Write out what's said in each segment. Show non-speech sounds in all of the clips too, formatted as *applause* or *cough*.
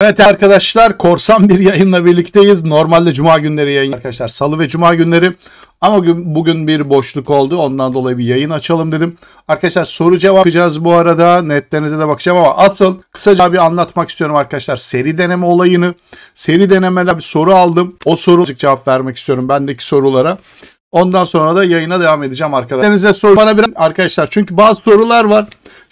Evet arkadaşlar korsan bir yayınla birlikteyiz. Normalde cuma günleri yayın arkadaşlar salı ve cuma günleri ama bugün bir boşluk oldu. Ondan dolayı bir yayın açalım dedim. Arkadaşlar soru cevap yapacağız bu arada. Netlerinize de bakacağım ama asıl kısaca bir anlatmak istiyorum arkadaşlar. Seri deneme olayını. Seri denemeler bir soru aldım. O soru cevap vermek istiyorum bendeki sorulara. Ondan sonra da yayına devam edeceğim arkadaşlar. Soru bana bir arkadaşlar çünkü bazı sorular var.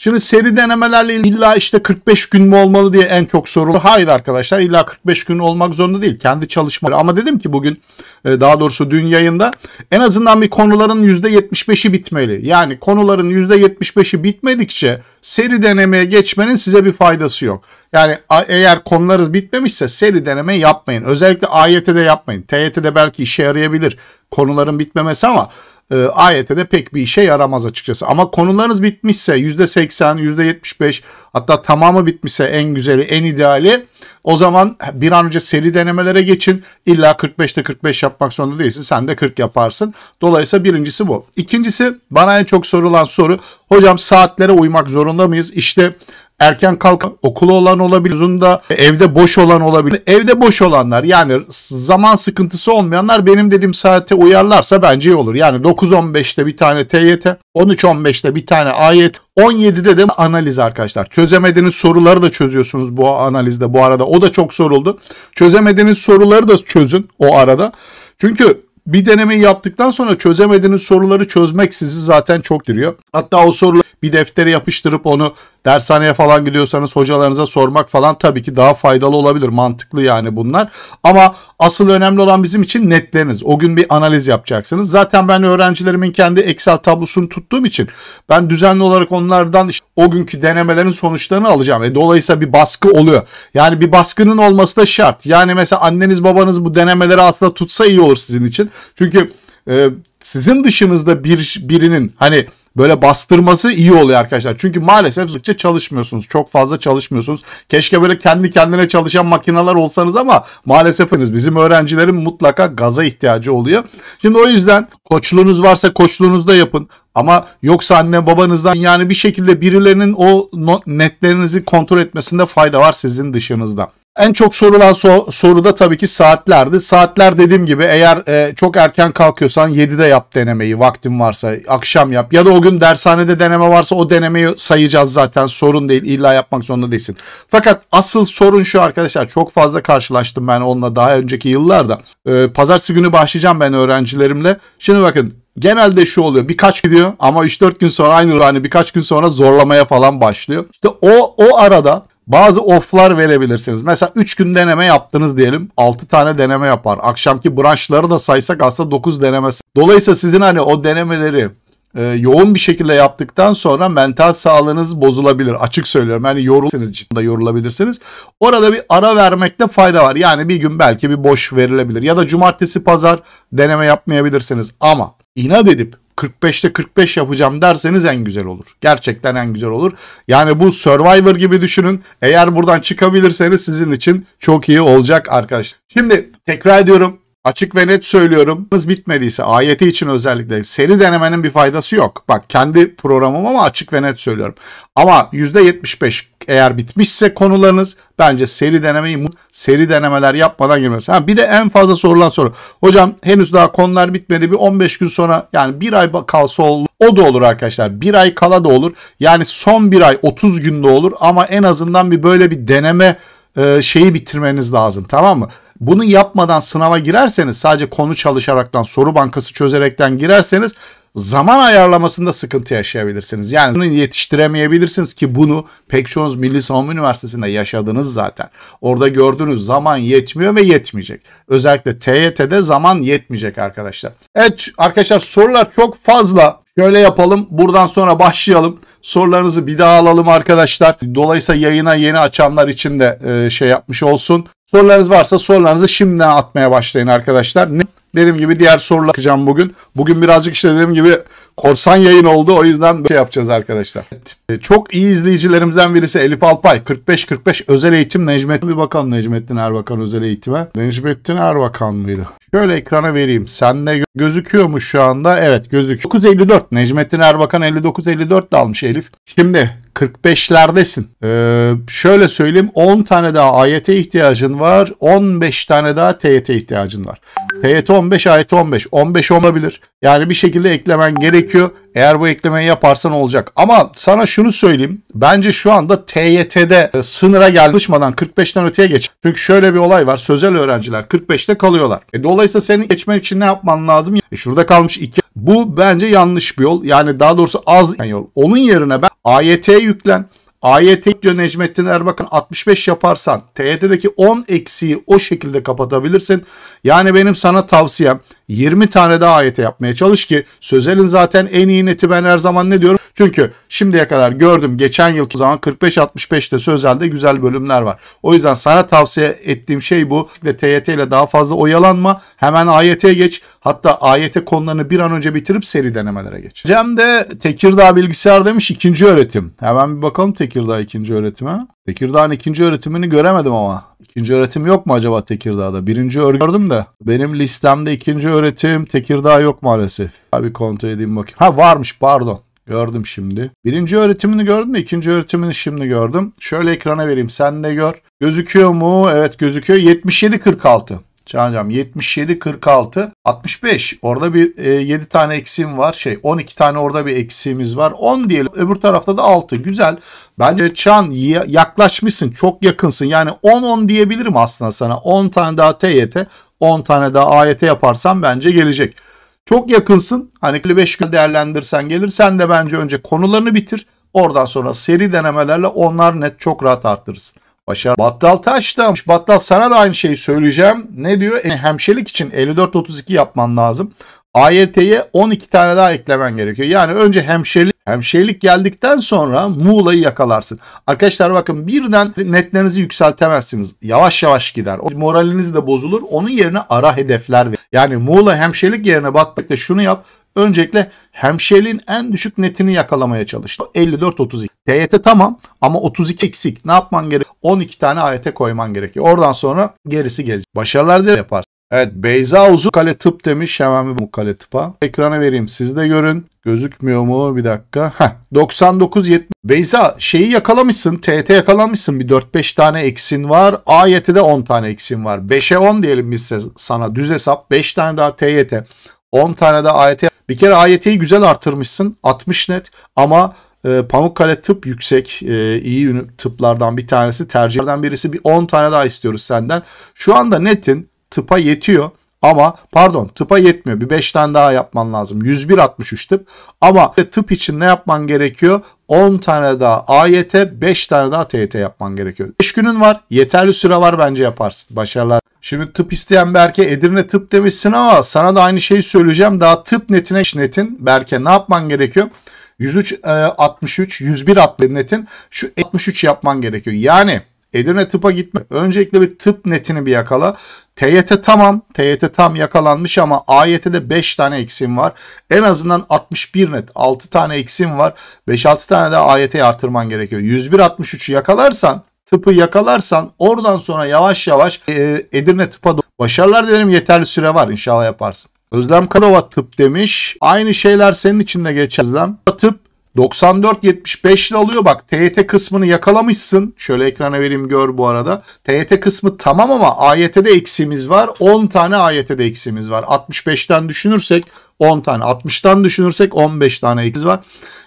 Şimdi seri denemelerle illa işte 45 gün mü olmalı diye en çok soru. Hayır arkadaşlar illa 45 gün olmak zorunda değil. Kendi çalışmaları ama dedim ki bugün e, daha doğrusu dün yayında en azından bir konuların %75'i bitmeli. Yani konuların %75'i bitmedikçe seri denemeye geçmenin size bir faydası yok. Yani eğer konularınız bitmemişse seri deneme yapmayın. Özellikle AYT'de yapmayın. TYT'de belki işe yarayabilir konuların bitmemesi ama e, de pek bir işe yaramaz açıkçası. Ama konularınız bitmişse %80, %75 hatta tamamı bitmişse en güzeli, en ideali o zaman bir an önce seri denemelere geçin. İlla 45'te 45 yapmak zorunda değilsin. Sen de 40 yaparsın. Dolayısıyla birincisi bu. İkincisi bana en çok sorulan soru hocam saatlere uymak zorunda mıyız? İşte erken kalkan, okulu olan olabilir, uzunda evde boş olan olabilir. Evde boş olanlar yani zaman sıkıntısı olmayanlar benim dediğim saate uyarlarsa bence iyi olur. Yani 9-15'te bir tane TYT, 13-15'te bir tane AYT, 17'de de analiz arkadaşlar. Çözemediğiniz soruları da çözüyorsunuz bu analizde bu arada. O da çok soruldu. Çözemediğiniz soruları da çözün o arada. Çünkü bir deneme yaptıktan sonra çözemediğiniz soruları çözmek sizi zaten çok diriyor. Hatta o soruları bir deftere yapıştırıp onu dershaneye falan gidiyorsanız hocalarınıza sormak falan tabii ki daha faydalı olabilir. Mantıklı yani bunlar. Ama asıl önemli olan bizim için netleriniz. O gün bir analiz yapacaksınız. Zaten ben öğrencilerimin kendi Excel tablosunu tuttuğum için ben düzenli olarak onlardan işte o günkü denemelerin sonuçlarını alacağım. Ve dolayısıyla bir baskı oluyor. Yani bir baskının olması da şart. Yani mesela anneniz babanız bu denemeleri aslında tutsa iyi olur sizin için. Çünkü e, sizin dışınızda bir birinin hani böyle bastırması iyi oluyor arkadaşlar. Çünkü maalesef sıkça çalışmıyorsunuz. Çok fazla çalışmıyorsunuz. Keşke böyle kendi kendine çalışan makineler olsanız ama maalesef bizim öğrencilerin mutlaka gaza ihtiyacı oluyor. Şimdi o yüzden koçluğunuz varsa koçluğunuzda yapın. Ama yoksa anne babanızdan yani bir şekilde birilerinin o netlerinizi kontrol etmesinde fayda var sizin dışınızda. En çok sorulan so- soru da tabii ki saatlerdi. Saatler dediğim gibi eğer e, çok erken kalkıyorsan 7'de yap denemeyi vaktin varsa akşam yap. Ya da o gün dershanede deneme varsa o denemeyi sayacağız zaten sorun değil illa yapmak zorunda değilsin. Fakat asıl sorun şu arkadaşlar çok fazla karşılaştım ben onunla daha önceki yıllarda. E, Pazartesi günü başlayacağım ben öğrencilerimle. Şimdi bakın genelde şu oluyor. Birkaç gidiyor ama 3-4 gün sonra aynı hani birkaç gün sonra zorlamaya falan başlıyor. İşte o o arada bazı off'lar verebilirsiniz. Mesela 3 gün deneme yaptınız diyelim. 6 tane deneme yapar. Akşamki branşları da saysak aslında 9 deneme. Dolayısıyla sizin hani o denemeleri e, yoğun bir şekilde yaptıktan sonra mental sağlığınız bozulabilir. Açık söylüyorum. Yani yorulursunuz cidden yorulabilirsiniz. Orada bir ara vermekte fayda var. Yani bir gün belki bir boş verilebilir. Ya da cumartesi pazar deneme yapmayabilirsiniz. Ama inat edip 45'te 45 yapacağım derseniz en güzel olur. Gerçekten en güzel olur. Yani bu Survivor gibi düşünün. Eğer buradan çıkabilirseniz sizin için çok iyi olacak arkadaşlar. Şimdi tekrar ediyorum. Açık ve net söylüyorum. bitmediyse ayeti için özellikle seri denemenin bir faydası yok. Bak kendi programım ama açık ve net söylüyorum. Ama %75 eğer bitmişse konularınız bence seri denemeyi seri denemeler yapmadan girmesi. Ha, bir de en fazla sorulan soru. Hocam henüz daha konular bitmedi bir 15 gün sonra yani bir ay kalsa olur. O da olur arkadaşlar. Bir ay kala da olur. Yani son bir ay 30 günde olur ama en azından bir böyle bir deneme e, şeyi bitirmeniz lazım tamam mı? Bunu yapmadan sınava girerseniz sadece konu çalışaraktan soru bankası çözerekten girerseniz zaman ayarlamasında sıkıntı yaşayabilirsiniz. Yani yetiştiremeyebilirsiniz ki bunu pek çoğunuz Milli Savunma Üniversitesi'nde yaşadınız zaten. Orada gördüğünüz zaman yetmiyor ve yetmeyecek. Özellikle TYT'de zaman yetmeyecek arkadaşlar. Evet arkadaşlar sorular çok fazla. Şöyle yapalım. Buradan sonra başlayalım. Sorularınızı bir daha alalım arkadaşlar. Dolayısıyla yayına yeni açanlar için de e, şey yapmış olsun. Sorularınız varsa sorularınızı şimdiden atmaya başlayın arkadaşlar. Ne? Dediğim gibi diğer sorular bakacağım bugün. Bugün birazcık işte dediğim gibi korsan yayın oldu. O yüzden böyle şey yapacağız arkadaşlar. Evet. E, çok iyi izleyicilerimizden birisi Elif Alpay. 45-45 özel eğitim Necmettin. Bir bakalım Necmettin Erbakan özel eğitime. Necmettin Erbakan mıydı? Şöyle ekrana vereyim. Sen gö gözüküyor mu şu anda? Evet gözüküyor. 954 Necmettin Erbakan 59-54 almış Elif. Şimdi 45'lerdesin. Ee, şöyle söyleyeyim 10 tane daha AYT ihtiyacın var. 15 tane daha TYT ihtiyacın var. TYT 15, AYT 15. 15 olabilir. Yani bir şekilde eklemen gerekiyor. Eğer bu eklemeyi yaparsan olacak. Ama sana şunu söyleyeyim. Bence şu anda TYT'de e, sınıra gelmişmadan 45'ten öteye geç. Çünkü şöyle bir olay var. Sözel öğrenciler 45'te kalıyorlar. E, dolayısıyla senin geçmen için ne yapman lazım? E, şurada kalmış 2. Bu bence yanlış bir yol. Yani daha doğrusu az yol. Onun yerine ben AYT'yi yüklen. AYT diyor Necmettin Erbakan 65 yaparsan TYT'deki 10 eksiği o şekilde kapatabilirsin. Yani benim sana tavsiyem 20 tane daha ayete yapmaya çalış ki Sözel'in zaten en iyi neti ben her zaman ne diyorum? Çünkü şimdiye kadar gördüm geçen yılki zaman 45-65'te Sözel'de güzel bölümler var. O yüzden sana tavsiye ettiğim şey bu. De TYT ile daha fazla oyalanma. Hemen AYT'ye geç. Hatta AYT konularını bir an önce bitirip seri denemelere geç. Cem de Tekirdağ bilgisayar demiş ikinci öğretim. Hemen bir bakalım Tekirdağ ikinci öğretime. Tekirdağ'ın ikinci öğretimini göremedim ama. İkinci öğretim yok mu acaba Tekirdağ'da? Birinci gördüm de. Benim listemde ikinci öğretim Tekirdağ yok maalesef. Abi kontrol edeyim bakayım. Ha varmış pardon. Gördüm şimdi. Birinci öğretimini gördüm de ikinci öğretimini şimdi gördüm. Şöyle ekrana vereyim sen de gör. Gözüküyor mu? Evet gözüküyor. 77.46. Canım 77 46 65 orada bir e, 7 tane eksiğim var şey 12 tane orada bir eksiğimiz var 10 diyelim öbür tarafta da 6 güzel bence Çan yaklaşmışsın çok yakınsın yani 10-10 diyebilirim aslında sana 10 tane daha TYT 10 tane daha AYT yaparsan bence gelecek. Çok yakınsın hani 5 gün değerlendirsen sen de bence önce konularını bitir oradan sonra seri denemelerle onlar net çok rahat arttırırsın. Başar Battal Taş da Battal sana da aynı şeyi söyleyeceğim. Ne diyor? E, hemşelik için 54-32 yapman lazım. AYT'ye 12 tane daha eklemen gerekiyor. Yani önce hemşerilik, hemşerilik geldikten sonra Muğla'yı yakalarsın. Arkadaşlar bakın birden netlerinizi yükseltemezsiniz. Yavaş yavaş gider. O moraliniz de bozulur. Onun yerine ara hedefler ver. Yani Muğla hemşerilik yerine Batlık'ta şunu yap. Öncelikle hemşeriliğin en düşük netini yakalamaya çalış. 54-32. TYT tamam ama 32 eksik. Ne yapman gerekiyor? 12 tane AYT koyman gerekiyor. Oradan sonra gerisi gelecek. Başarılar dilerim yaparsın. Evet Beyza Uzun kale tıp demiş. Hemen bir kale tıpa. Ekrana vereyim siz de görün. Gözükmüyor mu? Bir dakika. Heh, 99-70. Beyza şeyi yakalamışsın. TT yakalamışsın. Bir 4-5 tane eksin var. AYT'de 10 tane eksin var. 5'e 10 diyelim biz sana. Düz hesap. 5 tane daha TYT. 10 tane de AYT. Bir kere AYT'yi güzel artırmışsın. 60 net. Ama e, Pamukkale tıp yüksek e, iyi tıplardan bir tanesi tercihlerden birisi bir 10 tane daha istiyoruz senden. Şu anda netin tıpa yetiyor. Ama pardon tıpa yetmiyor. Bir 5 tane daha yapman lazım. 101 63 tıp. Ama tıp için ne yapman gerekiyor? 10 tane daha AYT, 5 tane daha TYT yapman gerekiyor. 5 günün var. Yeterli süre var bence yaparsın. Başarılar. Şimdi tıp isteyen Berke Edirne tıp demişsin ama sana da aynı şeyi söyleyeceğim. Daha tıp netine netin Berke ne yapman gerekiyor? 103 63 101 at netin şu 63 yapman gerekiyor. Yani Edirne tıpa gitme. Öncelikle bir tıp netini bir yakala. TYT tamam. TYT tam yakalanmış ama AYT'de 5 tane eksim var. En azından 61 net. 6 tane eksim var. 5-6 tane de AYT'yi artırman gerekiyor. 101-63'ü yakalarsan tıpı yakalarsan oradan sonra yavaş yavaş e, Edirne tıpa başarılar dilerim yeterli süre var inşallah yaparsın. Özlem Kalova tıp demiş. Aynı şeyler senin için de geçerli. Tıp 9475 94.75'li alıyor bak TYT kısmını yakalamışsın. Şöyle ekrana vereyim gör bu arada. TYT kısmı tamam ama AYT'de eksiğimiz var. 10 tane AYT'de eksiğimiz var. 65'ten düşünürsek 10 tane. 60'tan düşünürsek 15 tane eksiz var.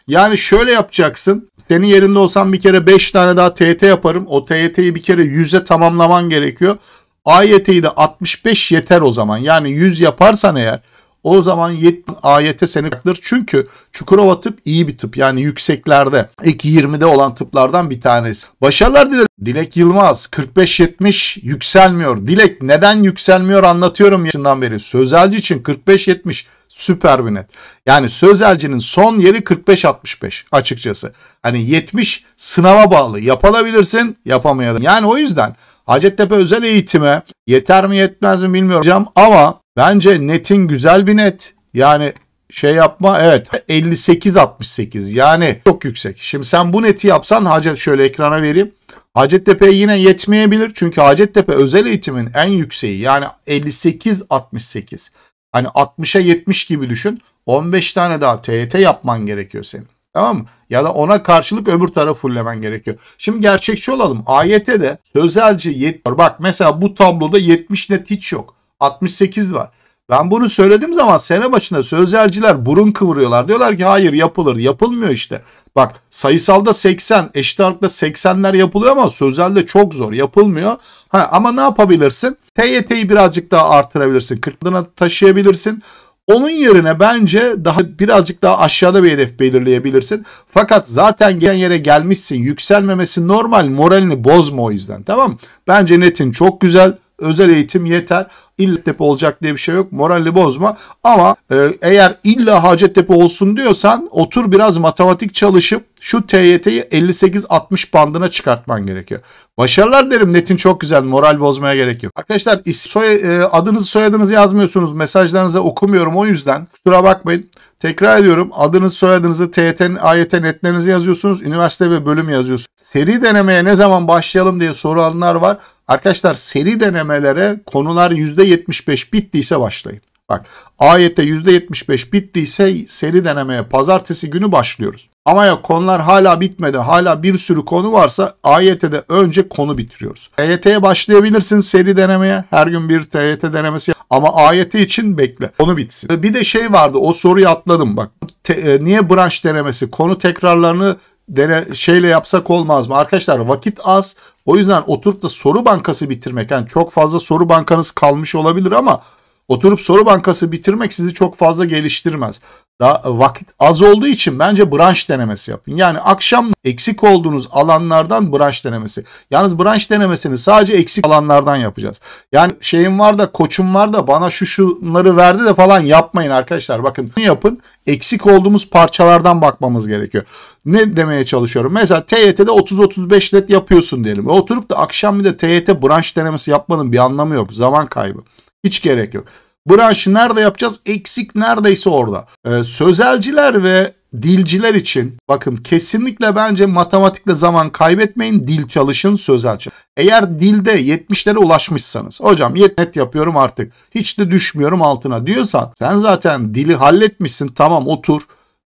Yani şöyle yapacaksın. Senin yerinde olsam bir kere 5 tane daha TYT yaparım. O TYT'yi bir kere 100'e tamamlaman gerekiyor. AYT'yi de 65 yeter o zaman. Yani 100 yaparsan eğer o zaman 70 ayete seni bırakılır. Çünkü Çukurova tıp iyi bir tıp. Yani yükseklerde. ilk 20'de olan tıplardan bir tanesi. Başarılar dilerim. Dilek Yılmaz 45-70 yükselmiyor. Dilek neden yükselmiyor anlatıyorum yaşından beri. Sözelci için 45-70 süper bir net. Yani sözelcinin son yeri 45-65 açıkçası. Hani 70 sınava bağlı. Yapabilirsin yapamayabilirsin. Yani o yüzden Hacettepe özel eğitime yeter mi yetmez mi bilmiyorum ama Bence netin güzel bir net. Yani şey yapma evet 58-68 yani çok yüksek. Şimdi sen bu neti yapsan Hacet şöyle ekrana vereyim. Hacettepe yine yetmeyebilir çünkü Hacettepe özel eğitimin en yükseği yani 58-68. Hani 60'a 70 gibi düşün 15 tane daha TYT yapman gerekiyor senin. Tamam mı? Ya da ona karşılık öbür tarafı fullemen gerekiyor. Şimdi gerçekçi olalım. AYT'de sözelci 70 bak mesela bu tabloda 70 net hiç yok. 68 var. Ben bunu söylediğim zaman sene başında sözelciler burun kıvırıyorlar. Diyorlar ki hayır yapılır. Yapılmıyor işte. Bak sayısalda 80, eşit ağırlıkta 80'ler yapılıyor ama sözelde çok zor. Yapılmıyor. Ha, ama ne yapabilirsin? TYT'yi birazcık daha artırabilirsin. 40'ına taşıyabilirsin. Onun yerine bence daha birazcık daha aşağıda bir hedef belirleyebilirsin. Fakat zaten gelen yere gelmişsin. Yükselmemesi normal. Moralini bozma o yüzden. Tamam mı? Bence netin çok güzel özel eğitim yeter. İlla olacak diye bir şey yok. Morali bozma. Ama e, eğer illa Hacettepe olsun diyorsan otur biraz matematik çalışıp şu TYT'yi 58-60 bandına çıkartman gerekiyor. Başarılar derim Netin çok güzel moral bozmaya gerek yok. Arkadaşlar is soy, e, adınızı soyadınızı yazmıyorsunuz mesajlarınızı okumuyorum o yüzden kusura bakmayın. Tekrar ediyorum adınız soyadınızı TYT'nin AYT netlerinizi yazıyorsunuz üniversite ve bölüm yazıyorsunuz. Seri denemeye ne zaman başlayalım diye soru alanlar var. Arkadaşlar seri denemelere konular %75 bittiyse başlayın. Bak ayette %75 bittiyse seri denemeye pazartesi günü başlıyoruz. Ama ya konular hala bitmedi, hala bir sürü konu varsa AYT'de önce konu bitiriyoruz. TYT'ye başlayabilirsin seri denemeye. Her gün bir TYT denemesi ama AYT için bekle. Konu bitsin. Bir de şey vardı o soruyu atladım bak. Te, e, niye branş denemesi? Konu tekrarlarını dere şeyle yapsak olmaz mı? Arkadaşlar vakit az. O yüzden oturup da soru bankası bitirmek. Yani çok fazla soru bankanız kalmış olabilir ama oturup soru bankası bitirmek sizi çok fazla geliştirmez da vakit az olduğu için bence branş denemesi yapın. Yani akşam eksik olduğunuz alanlardan branş denemesi. Yalnız branş denemesini sadece eksik alanlardan yapacağız. Yani şeyim var da koçum var da bana şu şunları verdi de falan yapmayın arkadaşlar. Bakın bunu yapın. Eksik olduğumuz parçalardan bakmamız gerekiyor. Ne demeye çalışıyorum? Mesela TYT'de 30-35 net yapıyorsun diyelim. E oturup da akşam bir de TYT branş denemesi yapmanın bir anlamı yok. Zaman kaybı. Hiç gerek yok branşı nerede yapacağız? Eksik neredeyse orada. Ee, sözelciler ve dilciler için bakın kesinlikle bence matematikle zaman kaybetmeyin. Dil çalışın, sözel çalışın. Eğer dilde 70'lere ulaşmışsanız hocam yetnet yapıyorum artık hiç de düşmüyorum altına diyorsan sen zaten dili halletmişsin tamam otur.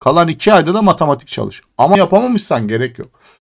Kalan 2 ayda da matematik çalış. Ama yapamamışsan gerek yok.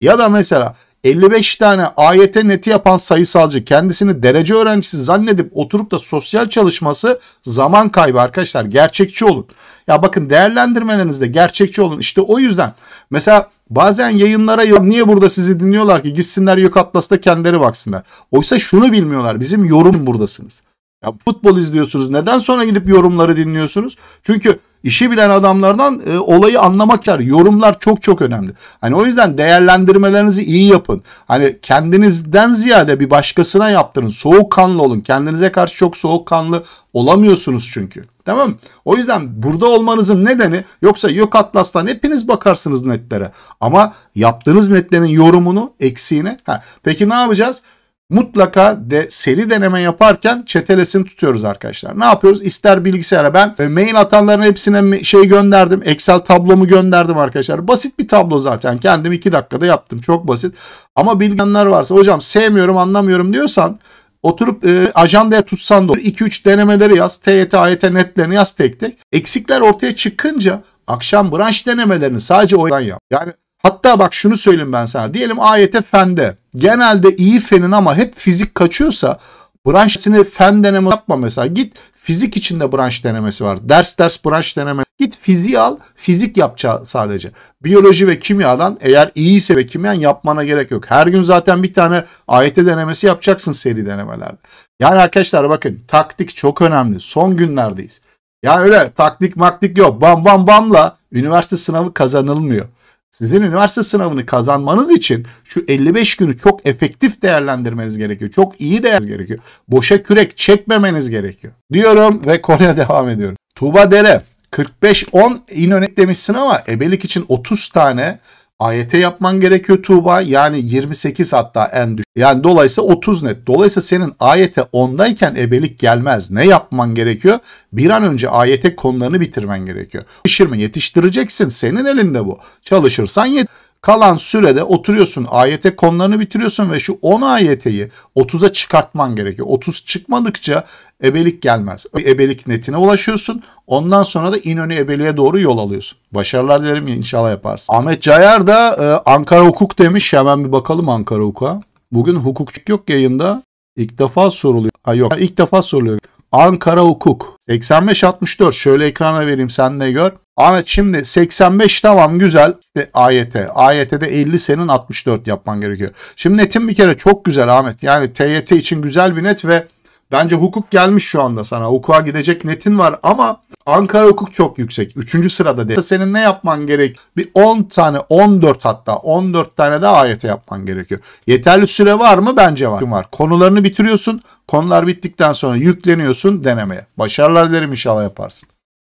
Ya da mesela 55 tane AYT neti yapan sayısalcı kendisini derece öğrencisi zannedip oturup da sosyal çalışması zaman kaybı arkadaşlar. Gerçekçi olun. Ya bakın değerlendirmelerinizde gerçekçi olun. İşte o yüzden mesela bazen yayınlara niye burada sizi dinliyorlar ki gitsinler Yok Atlas'ta kendileri baksınlar. Oysa şunu bilmiyorlar bizim yorum buradasınız. Ya futbol izliyorsunuz. Neden sonra gidip yorumları dinliyorsunuz? Çünkü işi bilen adamlardan e, olayı anlamaklar, yorumlar çok çok önemli. Hani o yüzden değerlendirmelerinizi iyi yapın. Hani kendinizden ziyade bir başkasına yaptırın. Soğukkanlı olun. Kendinize karşı çok soğukkanlı olamıyorsunuz çünkü. Tamam O yüzden burada olmanızın nedeni yoksa yok Atlas'tan hepiniz bakarsınız netlere. Ama yaptığınız netlerin yorumunu, eksiğini. Ha, peki ne yapacağız? mutlaka de seri deneme yaparken çetelesini tutuyoruz arkadaşlar. Ne yapıyoruz? İster bilgisayara ben e, mail atanların hepsine şey gönderdim. Excel tablomu gönderdim arkadaşlar. Basit bir tablo zaten. Kendim 2 dakikada yaptım. Çok basit. Ama bilgiler varsa hocam sevmiyorum anlamıyorum diyorsan Oturup e, ajandaya tutsan da 2-3 denemeleri yaz. TYT, AYT netlerini yaz tek tek. Eksikler ortaya çıkınca akşam branş denemelerini sadece oradan yap. Yani Hatta bak şunu söyleyeyim ben sana. Diyelim AYT fende. Genelde iyi fenin ama hep fizik kaçıyorsa branşını fen deneme yapma mesela. Git fizik içinde branş denemesi var. Ders ders branş deneme. Git fiziği al. Fizik yapacağı sadece. Biyoloji ve kimyadan eğer iyiyse ve kimyan yapmana gerek yok. Her gün zaten bir tane AYT denemesi yapacaksın seri denemelerde. Yani arkadaşlar bakın taktik çok önemli. Son günlerdeyiz. Ya öyle taktik maktik yok. Bam bam bamla üniversite sınavı kazanılmıyor sizin üniversite sınavını kazanmanız için şu 55 günü çok efektif değerlendirmeniz gerekiyor. Çok iyi değerlendirmeniz gerekiyor. Boşa kürek çekmemeniz gerekiyor. Diyorum ve konuya *laughs* devam ediyorum. Tuğba Dere 45-10 İnönü demişsin ama ebelik için 30 tane Ayete yapman gerekiyor Tuğba. Yani 28 hatta en düşük. Yani dolayısıyla 30 net. Dolayısıyla senin ayete 10'dayken ebelik gelmez. Ne yapman gerekiyor? Bir an önce ayete konularını bitirmen gerekiyor. Yetiştirme yetiştireceksin. Senin elinde bu. Çalışırsan yet Kalan sürede oturuyorsun ayete konularını bitiriyorsun ve şu 10 ayeteyi 30'a çıkartman gerekiyor. 30 çıkmadıkça ebelik gelmez. Ebelik netine ulaşıyorsun. Ondan sonra da İnönü ebeliğe doğru yol alıyorsun. Başarılar dilerim inşallah yaparsın. Ahmet Cayar da e, Ankara Hukuk demiş. Hemen bir bakalım Ankara Hukuk'a. Bugün hukukçu yok yayında. İlk defa soruluyor. Ha yok ilk defa soruluyor. Ankara Hukuk 85-64 şöyle ekrana vereyim sen de gör. Ahmet şimdi 85 tamam güzel. İşte AYT. AYT'de 50 senin 64 yapman gerekiyor. Şimdi netin bir kere çok güzel Ahmet. Yani TYT için güzel bir net ve bence hukuk gelmiş şu anda sana. Hukuka gidecek netin var ama Ankara hukuk çok yüksek. Üçüncü sırada değil. Senin ne yapman gerek? Bir 10 tane 14 hatta 14 tane de AYT yapman gerekiyor. Yeterli süre var mı? Bence var. var. Konularını bitiriyorsun. Konular bittikten sonra yükleniyorsun denemeye. Başarılar dilerim inşallah yaparsın.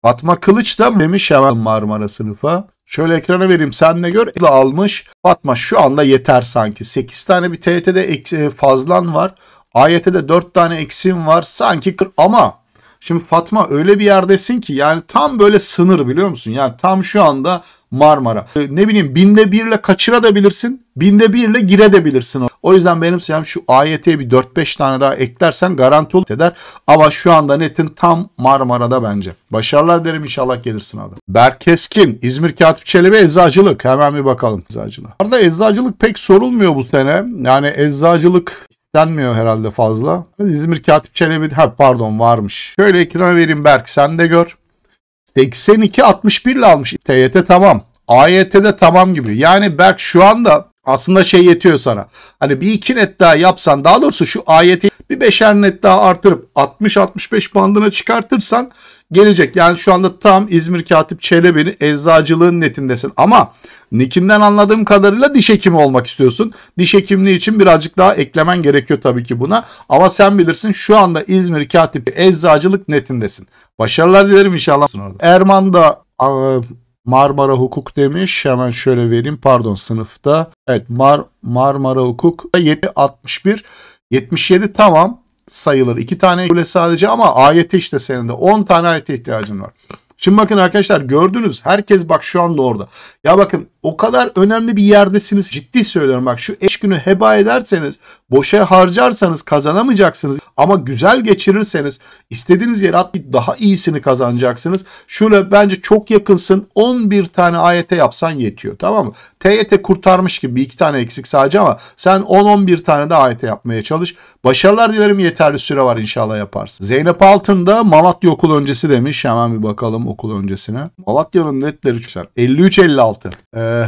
Fatma Kılıç da demiş hemen Marmara sınıfa. Şöyle ekrana vereyim sen ne gör. Almış. Fatma şu anda yeter sanki. 8 tane bir TYT'de e, fazlan var. AYT'de 4 tane eksim var. Sanki ama şimdi Fatma öyle bir yerdesin ki yani tam böyle sınır biliyor musun? Yani tam şu anda Marmara. Ee, ne bileyim binde birle kaçırabilirsin, Binde birle gire de O yüzden benim sayem şu AYT'ye bir 4-5 tane daha eklersen garanti olur eder. Ama şu anda netin tam Marmara'da bence. Başarılar derim inşallah gelirsin adam. Berk Keskin, İzmir Katip Çelebi Eczacılık. Hemen bir bakalım eczacılığa. Arada eczacılık pek sorulmuyor bu sene. Yani eczacılık denmiyor herhalde fazla. İzmir Katip Çelebi, ha pardon varmış. Şöyle ekrana vereyim Berk sen de gör. 82-61 ile almış. TYT tamam. AYT'de tamam gibi. Yani Berk şu anda aslında şey yetiyor sana. Hani bir iki net daha yapsan daha doğrusu şu AYT'yi bir beşer net daha artırıp 60-65 bandına çıkartırsan gelecek. Yani şu anda tam İzmir Katip Çelebi'nin eczacılığın netindesin. Ama Nikinden anladığım kadarıyla diş hekimi olmak istiyorsun. Diş hekimliği için birazcık daha eklemen gerekiyor tabii ki buna. Ama sen bilirsin şu anda İzmir Katip eczacılık netindesin. Başarılar dilerim inşallah. Erman da e, Marmara Hukuk demiş. Hemen şöyle vereyim. Pardon sınıfta. Evet Mar Marmara Hukuk 761 77 tamam sayılır. iki tane böyle sadece ama ayete işte senin de 10 tane ayete ihtiyacın var. Şimdi bakın arkadaşlar gördünüz herkes bak şu anda orada. Ya bakın o kadar önemli bir yerdesiniz ciddi söylüyorum bak şu eş günü heba ederseniz boşa harcarsanız kazanamayacaksınız ama güzel geçirirseniz istediğiniz yere atlayıp daha iyisini kazanacaksınız. Şöyle bence çok yakınsın 11 tane AYT yapsan yetiyor tamam mı? TYT kurtarmış gibi bir iki tane eksik sadece ama sen 10-11 tane de AYT yapmaya çalış. Başarılar dilerim yeterli süre var inşallah yaparsın. Zeynep Altın da Malatya okul öncesi demiş. Hemen bir bakalım okul öncesine. Malatya'nın netleri 53-56. Ee,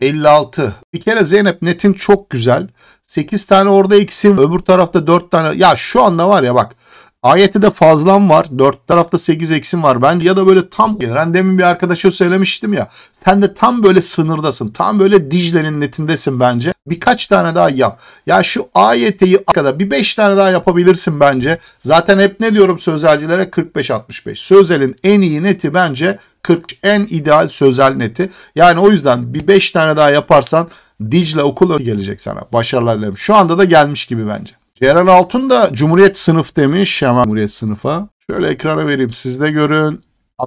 56. Bir kere Zeynep netin çok güzel. 8 tane orada eksim. Öbür tarafta 4 tane. Ya şu anda var ya bak. Ayette de fazlam var. Dört tarafta sekiz eksim var. Ben ya da böyle tam ben demin bir arkadaşa söylemiştim ya. Sen de tam böyle sınırdasın. Tam böyle Dicle'nin netindesin bence. Birkaç tane daha yap. Ya şu ayeteyi arkada bir beş tane daha yapabilirsin bence. Zaten hep ne diyorum sözelcilere 45-65. Sözel'in en iyi neti bence 40 en ideal sözel neti. Yani o yüzden bir 5 tane daha yaparsan Dicle okul gelecek sana. Başarılar dilerim. Şu anda da gelmiş gibi bence. Ceren Altun da Cumhuriyet sınıf demiş. Hemen Cumhuriyet sınıfa. Şöyle ekrana vereyim siz de görün.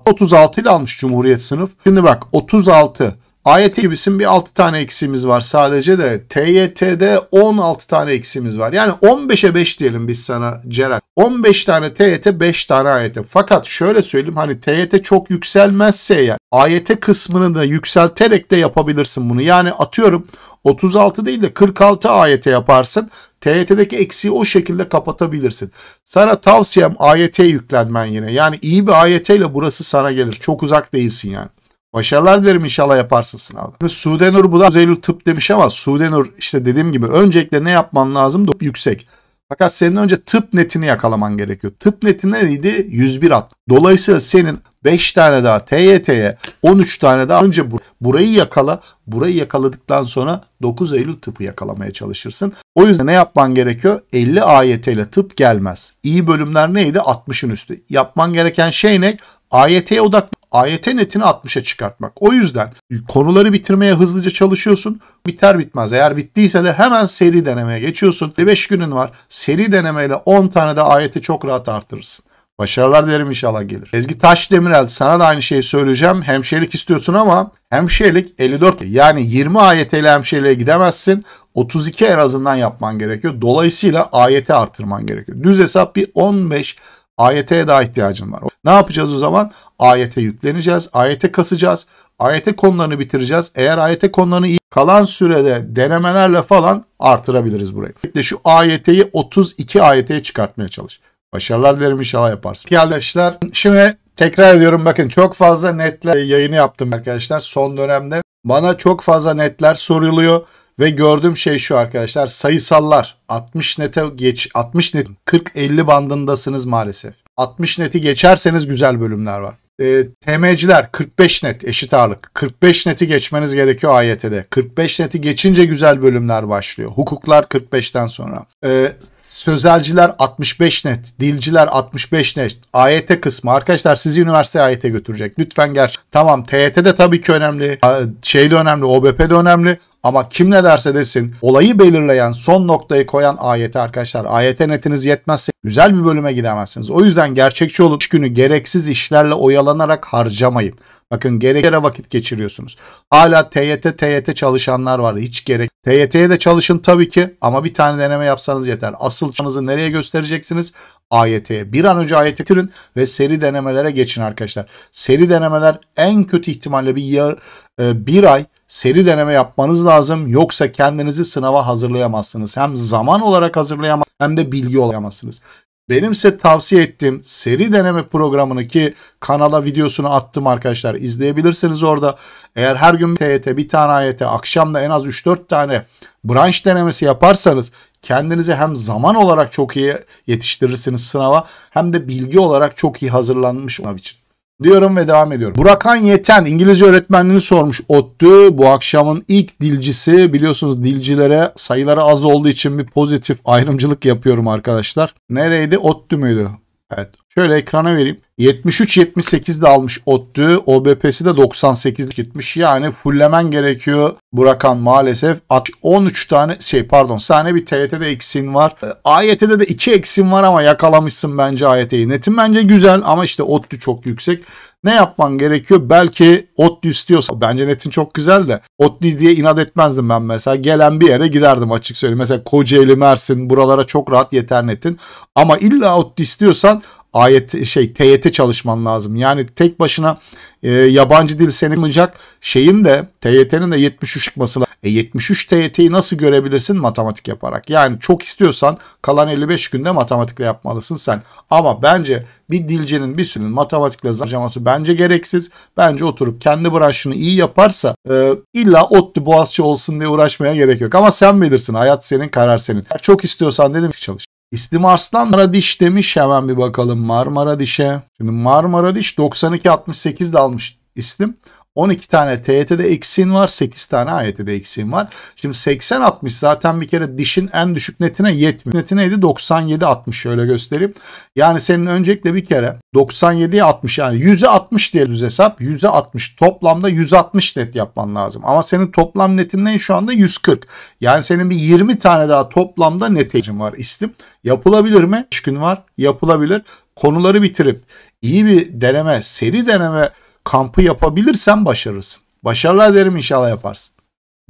36 ile almış Cumhuriyet sınıf. Şimdi bak 36 AYT gibisin bir 6 tane eksiğimiz var sadece de TYT'de 16 tane eksiğimiz var. Yani 15'e 5 diyelim biz sana Ceren. 15 tane TYT 5 tane AYT. Fakat şöyle söyleyeyim hani TYT çok yükselmezse yani AYT kısmını da yükselterek de yapabilirsin bunu. Yani atıyorum 36 değil de 46 AYT yaparsın. TYT'deki eksiği o şekilde kapatabilirsin. Sana tavsiyem AYT yüklenmen yine. Yani iyi bir AYT ile burası sana gelir. Çok uzak değilsin yani. Başarılar derim inşallah yaparsın sınavda. Şimdi Sudenur bu da Eylül tıp demiş ama Sudenur işte dediğim gibi öncelikle ne yapman lazım? Yüksek. Fakat senin önce tıp netini yakalaman gerekiyor. Tıp neti neydi? 101 at. Dolayısıyla senin 5 tane daha TYT'ye 13 tane daha önce bur burayı yakala. Burayı yakaladıktan sonra 9 Eylül tıpı yakalamaya çalışırsın. O yüzden ne yapman gerekiyor? 50 AYT ile tıp gelmez. İyi bölümler neydi? 60'ın üstü. Yapman gereken şey ne? AYT'ye odaklı AYT netini 60'a çıkartmak. O yüzden konuları bitirmeye hızlıca çalışıyorsun. Biter bitmez eğer bittiyse de hemen seri denemeye geçiyorsun. 5 günün var. Seri denemeyle 10 tane de AYT çok rahat artırırsın. Başarılar dilerim inşallah gelir. Ezgi Taş Demirel sana da aynı şeyi söyleyeceğim. Hemşirelik istiyorsun ama hemşirelik 54 yani 20 AYT ile hemşireliğe gidemezsin. 32 en azından yapman gerekiyor. Dolayısıyla AYT artırman gerekiyor. Düz hesap bir 15 Ayete daha ihtiyacın var. Ne yapacağız o zaman? Ayete yükleneceğiz, Ayete kasacağız, Ayete konularını bitireceğiz. Eğer Ayete konularını iyi kalan sürede denemelerle falan artırabiliriz burayı. İşte şu Ayeteyi 32 AYT'ye çıkartmaya çalış. Başarılar dilerim inşallah yaparsın. Arkadaşlar şimdi tekrar ediyorum bakın çok fazla netle yayını yaptım arkadaşlar son dönemde. Bana çok fazla netler soruluyor. Ve gördüğüm şey şu arkadaşlar sayısallar 60 nete geç 60 net 40-50 bandındasınız maalesef. 60 neti geçerseniz güzel bölümler var. E, ee, TM'ciler 45 net eşit ağırlık. 45 neti geçmeniz gerekiyor AYT'de. 45 neti geçince güzel bölümler başlıyor. Hukuklar 45'ten sonra. E, sözelciler 65 net. Dilciler 65 net. AYT kısmı. Arkadaşlar sizi üniversiteye AYT götürecek. Lütfen gerçek. Tamam TYT de tabii ki önemli. Ee, şey de önemli. OBP de önemli. Ama kim ne derse desin olayı belirleyen son noktayı koyan ayeti arkadaşlar. AYT netiniz yetmezse güzel bir bölüme gidemezsiniz. O yüzden gerçekçi olun. Üç günü gereksiz işlerle oyalanarak harcamayın. Bakın gerek vakit geçiriyorsunuz. Hala TYT TYT çalışanlar var. Hiç gerek. TYT'ye de çalışın tabii ki ama bir tane deneme yapsanız yeter. Asıl çanınızı nereye göstereceksiniz? AYT'ye. Bir an önce AYT bitirin ve seri denemelere geçin arkadaşlar. Seri denemeler en kötü ihtimalle bir, yar, e, bir ay seri deneme yapmanız lazım. Yoksa kendinizi sınava hazırlayamazsınız. Hem zaman olarak hazırlayamazsınız hem de bilgi olamazsınız. Benim size tavsiye ettiğim seri deneme programını ki kanala videosunu attım arkadaşlar izleyebilirsiniz orada. Eğer her gün bir TYT bir tane AYT akşamda en az 3-4 tane branş denemesi yaparsanız kendinizi hem zaman olarak çok iyi yetiştirirsiniz sınava hem de bilgi olarak çok iyi hazırlanmış için diyorum ve devam ediyorum. Burakan Yeten İngilizce öğretmenliğini sormuş ODTÜ. Bu akşamın ilk dilcisi biliyorsunuz dilcilere sayıları az olduğu için bir pozitif ayrımcılık yapıyorum arkadaşlar. Nereydi? ODTÜ müydü? Evet. Şöyle ekrana vereyim. 73-78'de almış ODTÜ. OBP'si de 98 gitmiş. Yani fullemen gerekiyor bu maalesef. 13 tane şey pardon sahne bir TYT'de eksin var. E, AYT'de de 2 eksin var ama yakalamışsın bence AYT'yi. Netin bence güzel ama işte ODTÜ çok yüksek ne yapman gerekiyor? Belki Otlu istiyorsa bence Netin çok güzel de Otlu diye inat etmezdim ben mesela. Gelen bir yere giderdim açık söyleyeyim. Mesela Kocaeli, Mersin buralara çok rahat yeter Netin. Ama illa Otlu istiyorsan Ayet şey TYT çalışman lazım. Yani tek başına e, yabancı dil seni olacak şeyin de TYT'nin de 73 çıkması lazım. E 73 TYT'yi nasıl görebilirsin matematik yaparak? Yani çok istiyorsan kalan 55 günde matematikle yapmalısın sen. Ama bence bir dilcinin bir sürünün matematikle harcaması bence gereksiz. Bence oturup kendi branşını iyi yaparsa e, illa ODTÜ Boğaziçi olsun diye uğraşmaya gerek yok. Ama sen bilirsin hayat senin karar senin. Çok istiyorsan dedim çalış. İslim Arslan Maradiş demiş hemen bir bakalım Marmara Diş'e. Şimdi Marmara Diş 92-68'de almış istim. 12 tane TYT'de eksiğin var. 8 tane AYT'de eksiğin var. Şimdi 80-60 zaten bir kere dişin en düşük netine yetmiyor. Neti neydi? 97-60 şöyle göstereyim. Yani senin öncelikle bir kere 97'ye 60 yani %60 diye düz hesap. %60 toplamda 160 net yapman lazım. Ama senin toplam netin ne şu anda? 140. Yani senin bir 20 tane daha toplamda netecim var istim. Yapılabilir mi? 3 gün var. Yapılabilir. Konuları bitirip iyi bir deneme, seri deneme kampı yapabilirsen başarırsın. Başarılar derim inşallah yaparsın.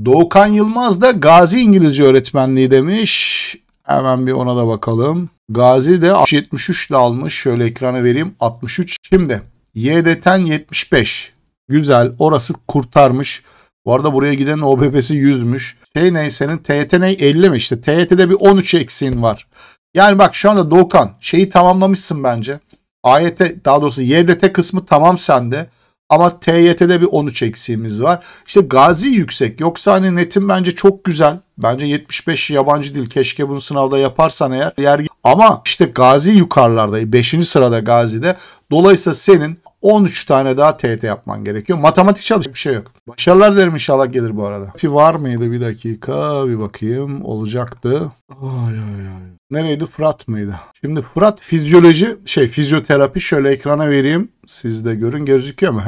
Doğukan Yılmaz da Gazi İngilizce öğretmenliği demiş. Hemen bir ona da bakalım. Gazi de 73 ile almış. Şöyle ekranı vereyim. 63. Şimdi YDTN 75. Güzel. Orası kurtarmış. Bu arada buraya giden OBP'si 100'müş. Şey ne senin TYT 50 mi işte. TYT'de bir 13 eksiğin var. Yani bak şu anda Doğukan şeyi tamamlamışsın bence. AYT daha doğrusu YDT kısmı tamam sende. Ama TYT'de bir 13 eksiğimiz var. İşte Gazi yüksek. Yoksa hani netim bence çok güzel. Bence 75 yabancı dil. Keşke bunu sınavda yaparsan eğer. Yer... Ama işte Gazi yukarılarda. 5. sırada Gazi'de. Dolayısıyla senin 13 tane daha TT yapman gerekiyor. Matematik çalış bir şey yok. Başarılar derim inşallah gelir bu arada. Bir var mıydı bir dakika bir bakayım olacaktı. Ay ay ay. Nereydi? Fırat mıydı? Şimdi Fırat fizyoloji şey fizyoterapi şöyle ekrana vereyim. Siz de görün gözüküyor mu?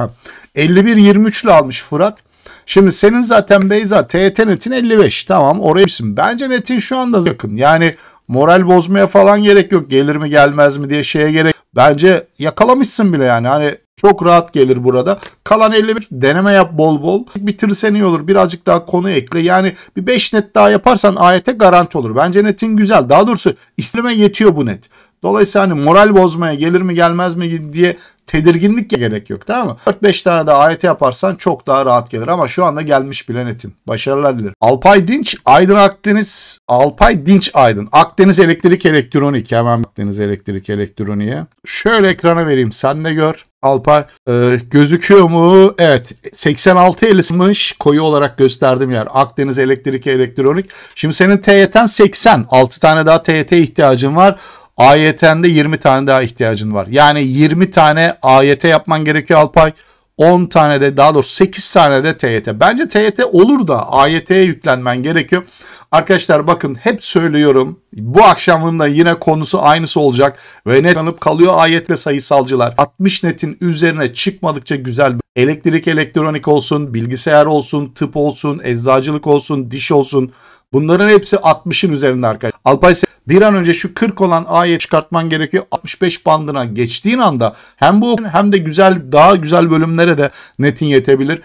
51 23 ile almış Fırat. Şimdi senin zaten Beyza TET netin 55 tamam oraya Bence netin şu anda yakın. Yani moral bozmaya falan gerek yok. Gelir mi gelmez mi diye şeye gerek. Bence yakalamışsın bile yani. Hani çok rahat gelir burada. Kalan 51 deneme yap bol bol. Bitirsen iyi olur. Birazcık daha konu ekle. Yani bir 5 net daha yaparsan ayete garanti olur. Bence netin güzel. Daha doğrusu isteme yetiyor bu net. Dolayısıyla hani moral bozmaya gelir mi gelmez mi diye tedirginlik gerek yok tamam mı? 4-5 tane daha AYT yaparsan çok daha rahat gelir ama şu anda gelmiş bile netin. Başarılar dilerim. Alpay Dinç Aydın Akdeniz Alpay Dinç Aydın Akdeniz Elektrik Elektronik hemen Akdeniz Elektrik Elektronik'e. Şöyle ekrana vereyim sen de gör. Alpay e, gözüküyor mu? Evet 86 elismiş koyu olarak gösterdim yer. Akdeniz Elektrik Elektronik. Şimdi senin TYT'en 80. 6 tane daha TYT ihtiyacın var. AYT'nde 20 tane daha ihtiyacın var. Yani 20 tane AYT yapman gerekiyor Alpay. 10 tane de daha doğrusu 8 tane de TYT. Bence TYT olur da AYT'ye yüklenmen gerekiyor. Arkadaşlar bakın hep söylüyorum bu akşamın da yine konusu aynısı olacak ve ne kanıp kalıyor AYT sayısalcılar. 60 netin üzerine çıkmadıkça güzel bir elektrik elektronik olsun, bilgisayar olsun, tıp olsun, eczacılık olsun, diş olsun Bunların hepsi 60'ın üzerinde arkadaşlar. Alpay bir an önce şu 40 olan A'yı çıkartman gerekiyor. 65 bandına geçtiğin anda hem bu hem de güzel daha güzel bölümlere de netin yetebilir.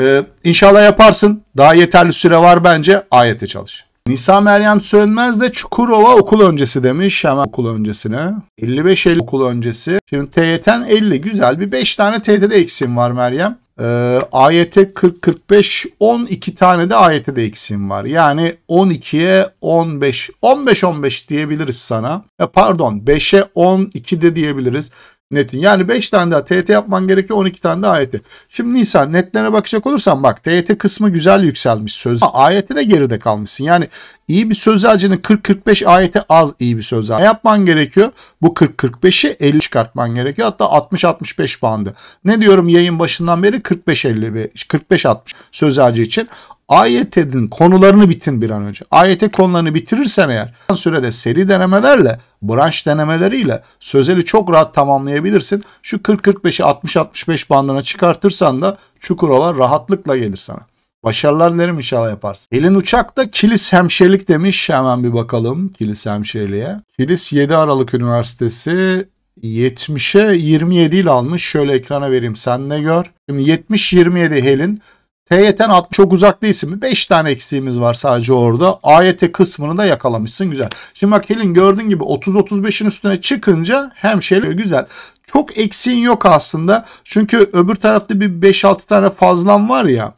Ee, inşallah yaparsın. Daha yeterli süre var bence. Ayete çalış. Nisa Meryem Sönmez de Çukurova okul öncesi demiş hemen okul öncesine. 55 50 okul öncesi. Şimdi TYT'den 50 güzel bir 5 tane TYT'de eksim var Meryem. E, AYT 40, 45, 12 tane de AYT'de eksiğim var. Yani 12'ye 15, 15, 15 diyebiliriz sana. E, pardon 5'e 12 de diyebiliriz netin. Yani 5 tane daha TYT yapman gerekiyor 12 tane daha AYT. E Şimdi Nisan netlere bakacak olursan bak TYT kısmı güzel yükselmiş söz. ama AYT e de geride kalmışsın. Yani iyi bir sözelcinin 40-45 AYT az iyi bir sözel. Ne yapman gerekiyor? Bu 40-45'i 50 çıkartman gerekiyor. Hatta 60-65 bandı. Ne diyorum yayın başından beri 45-50 45-60 sözelci için ayetin konularını bitin bir an önce. Ayete konularını bitirirsen eğer sürede seri denemelerle, branş denemeleriyle sözeli çok rahat tamamlayabilirsin. Şu 40-45'i 60-65 bandına çıkartırsan da Çukurova rahatlıkla gelir sana. Başarılar dilerim inşallah yaparsın. Elin uçakta Kilis Hemşerilik demiş. Hemen bir bakalım Kilis hemşerliğe. Kilis 7 Aralık Üniversitesi 70'e 27 ile almış. Şöyle ekrana vereyim sen ne gör. Şimdi 70-27 Helin TYT'nin 60 çok uzak değilsin mi? 5 tane eksiğimiz var sadece orada. AYT kısmını da yakalamışsın güzel. Şimdi bak Helin gördüğün gibi 30-35'in üstüne çıkınca hem şey güzel. Çok eksiğin yok aslında. Çünkü öbür tarafta bir 5-6 tane fazlan var ya.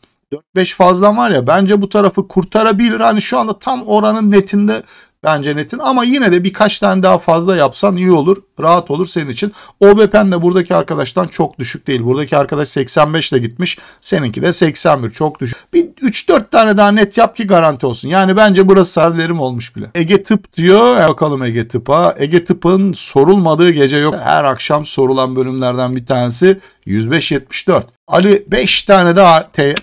4-5 fazlan var ya bence bu tarafı kurtarabilir. Hani şu anda tam oranın netinde bence netin ama yine de birkaç tane daha fazla yapsan iyi olur. Rahat olur senin için. OBP'n de buradaki arkadaştan çok düşük değil. Buradaki arkadaş 85 ile gitmiş. Seninki de 81 çok düşük. Bir 3-4 tane daha net yap ki garanti olsun. Yani bence burası sarılarım olmuş bile. Ege Tıp diyor. E, bakalım Ege Tıp'a. Ege Tıp'ın sorulmadığı gece yok. Her akşam sorulan bölümlerden bir tanesi. 105-74. Ali 5 tane de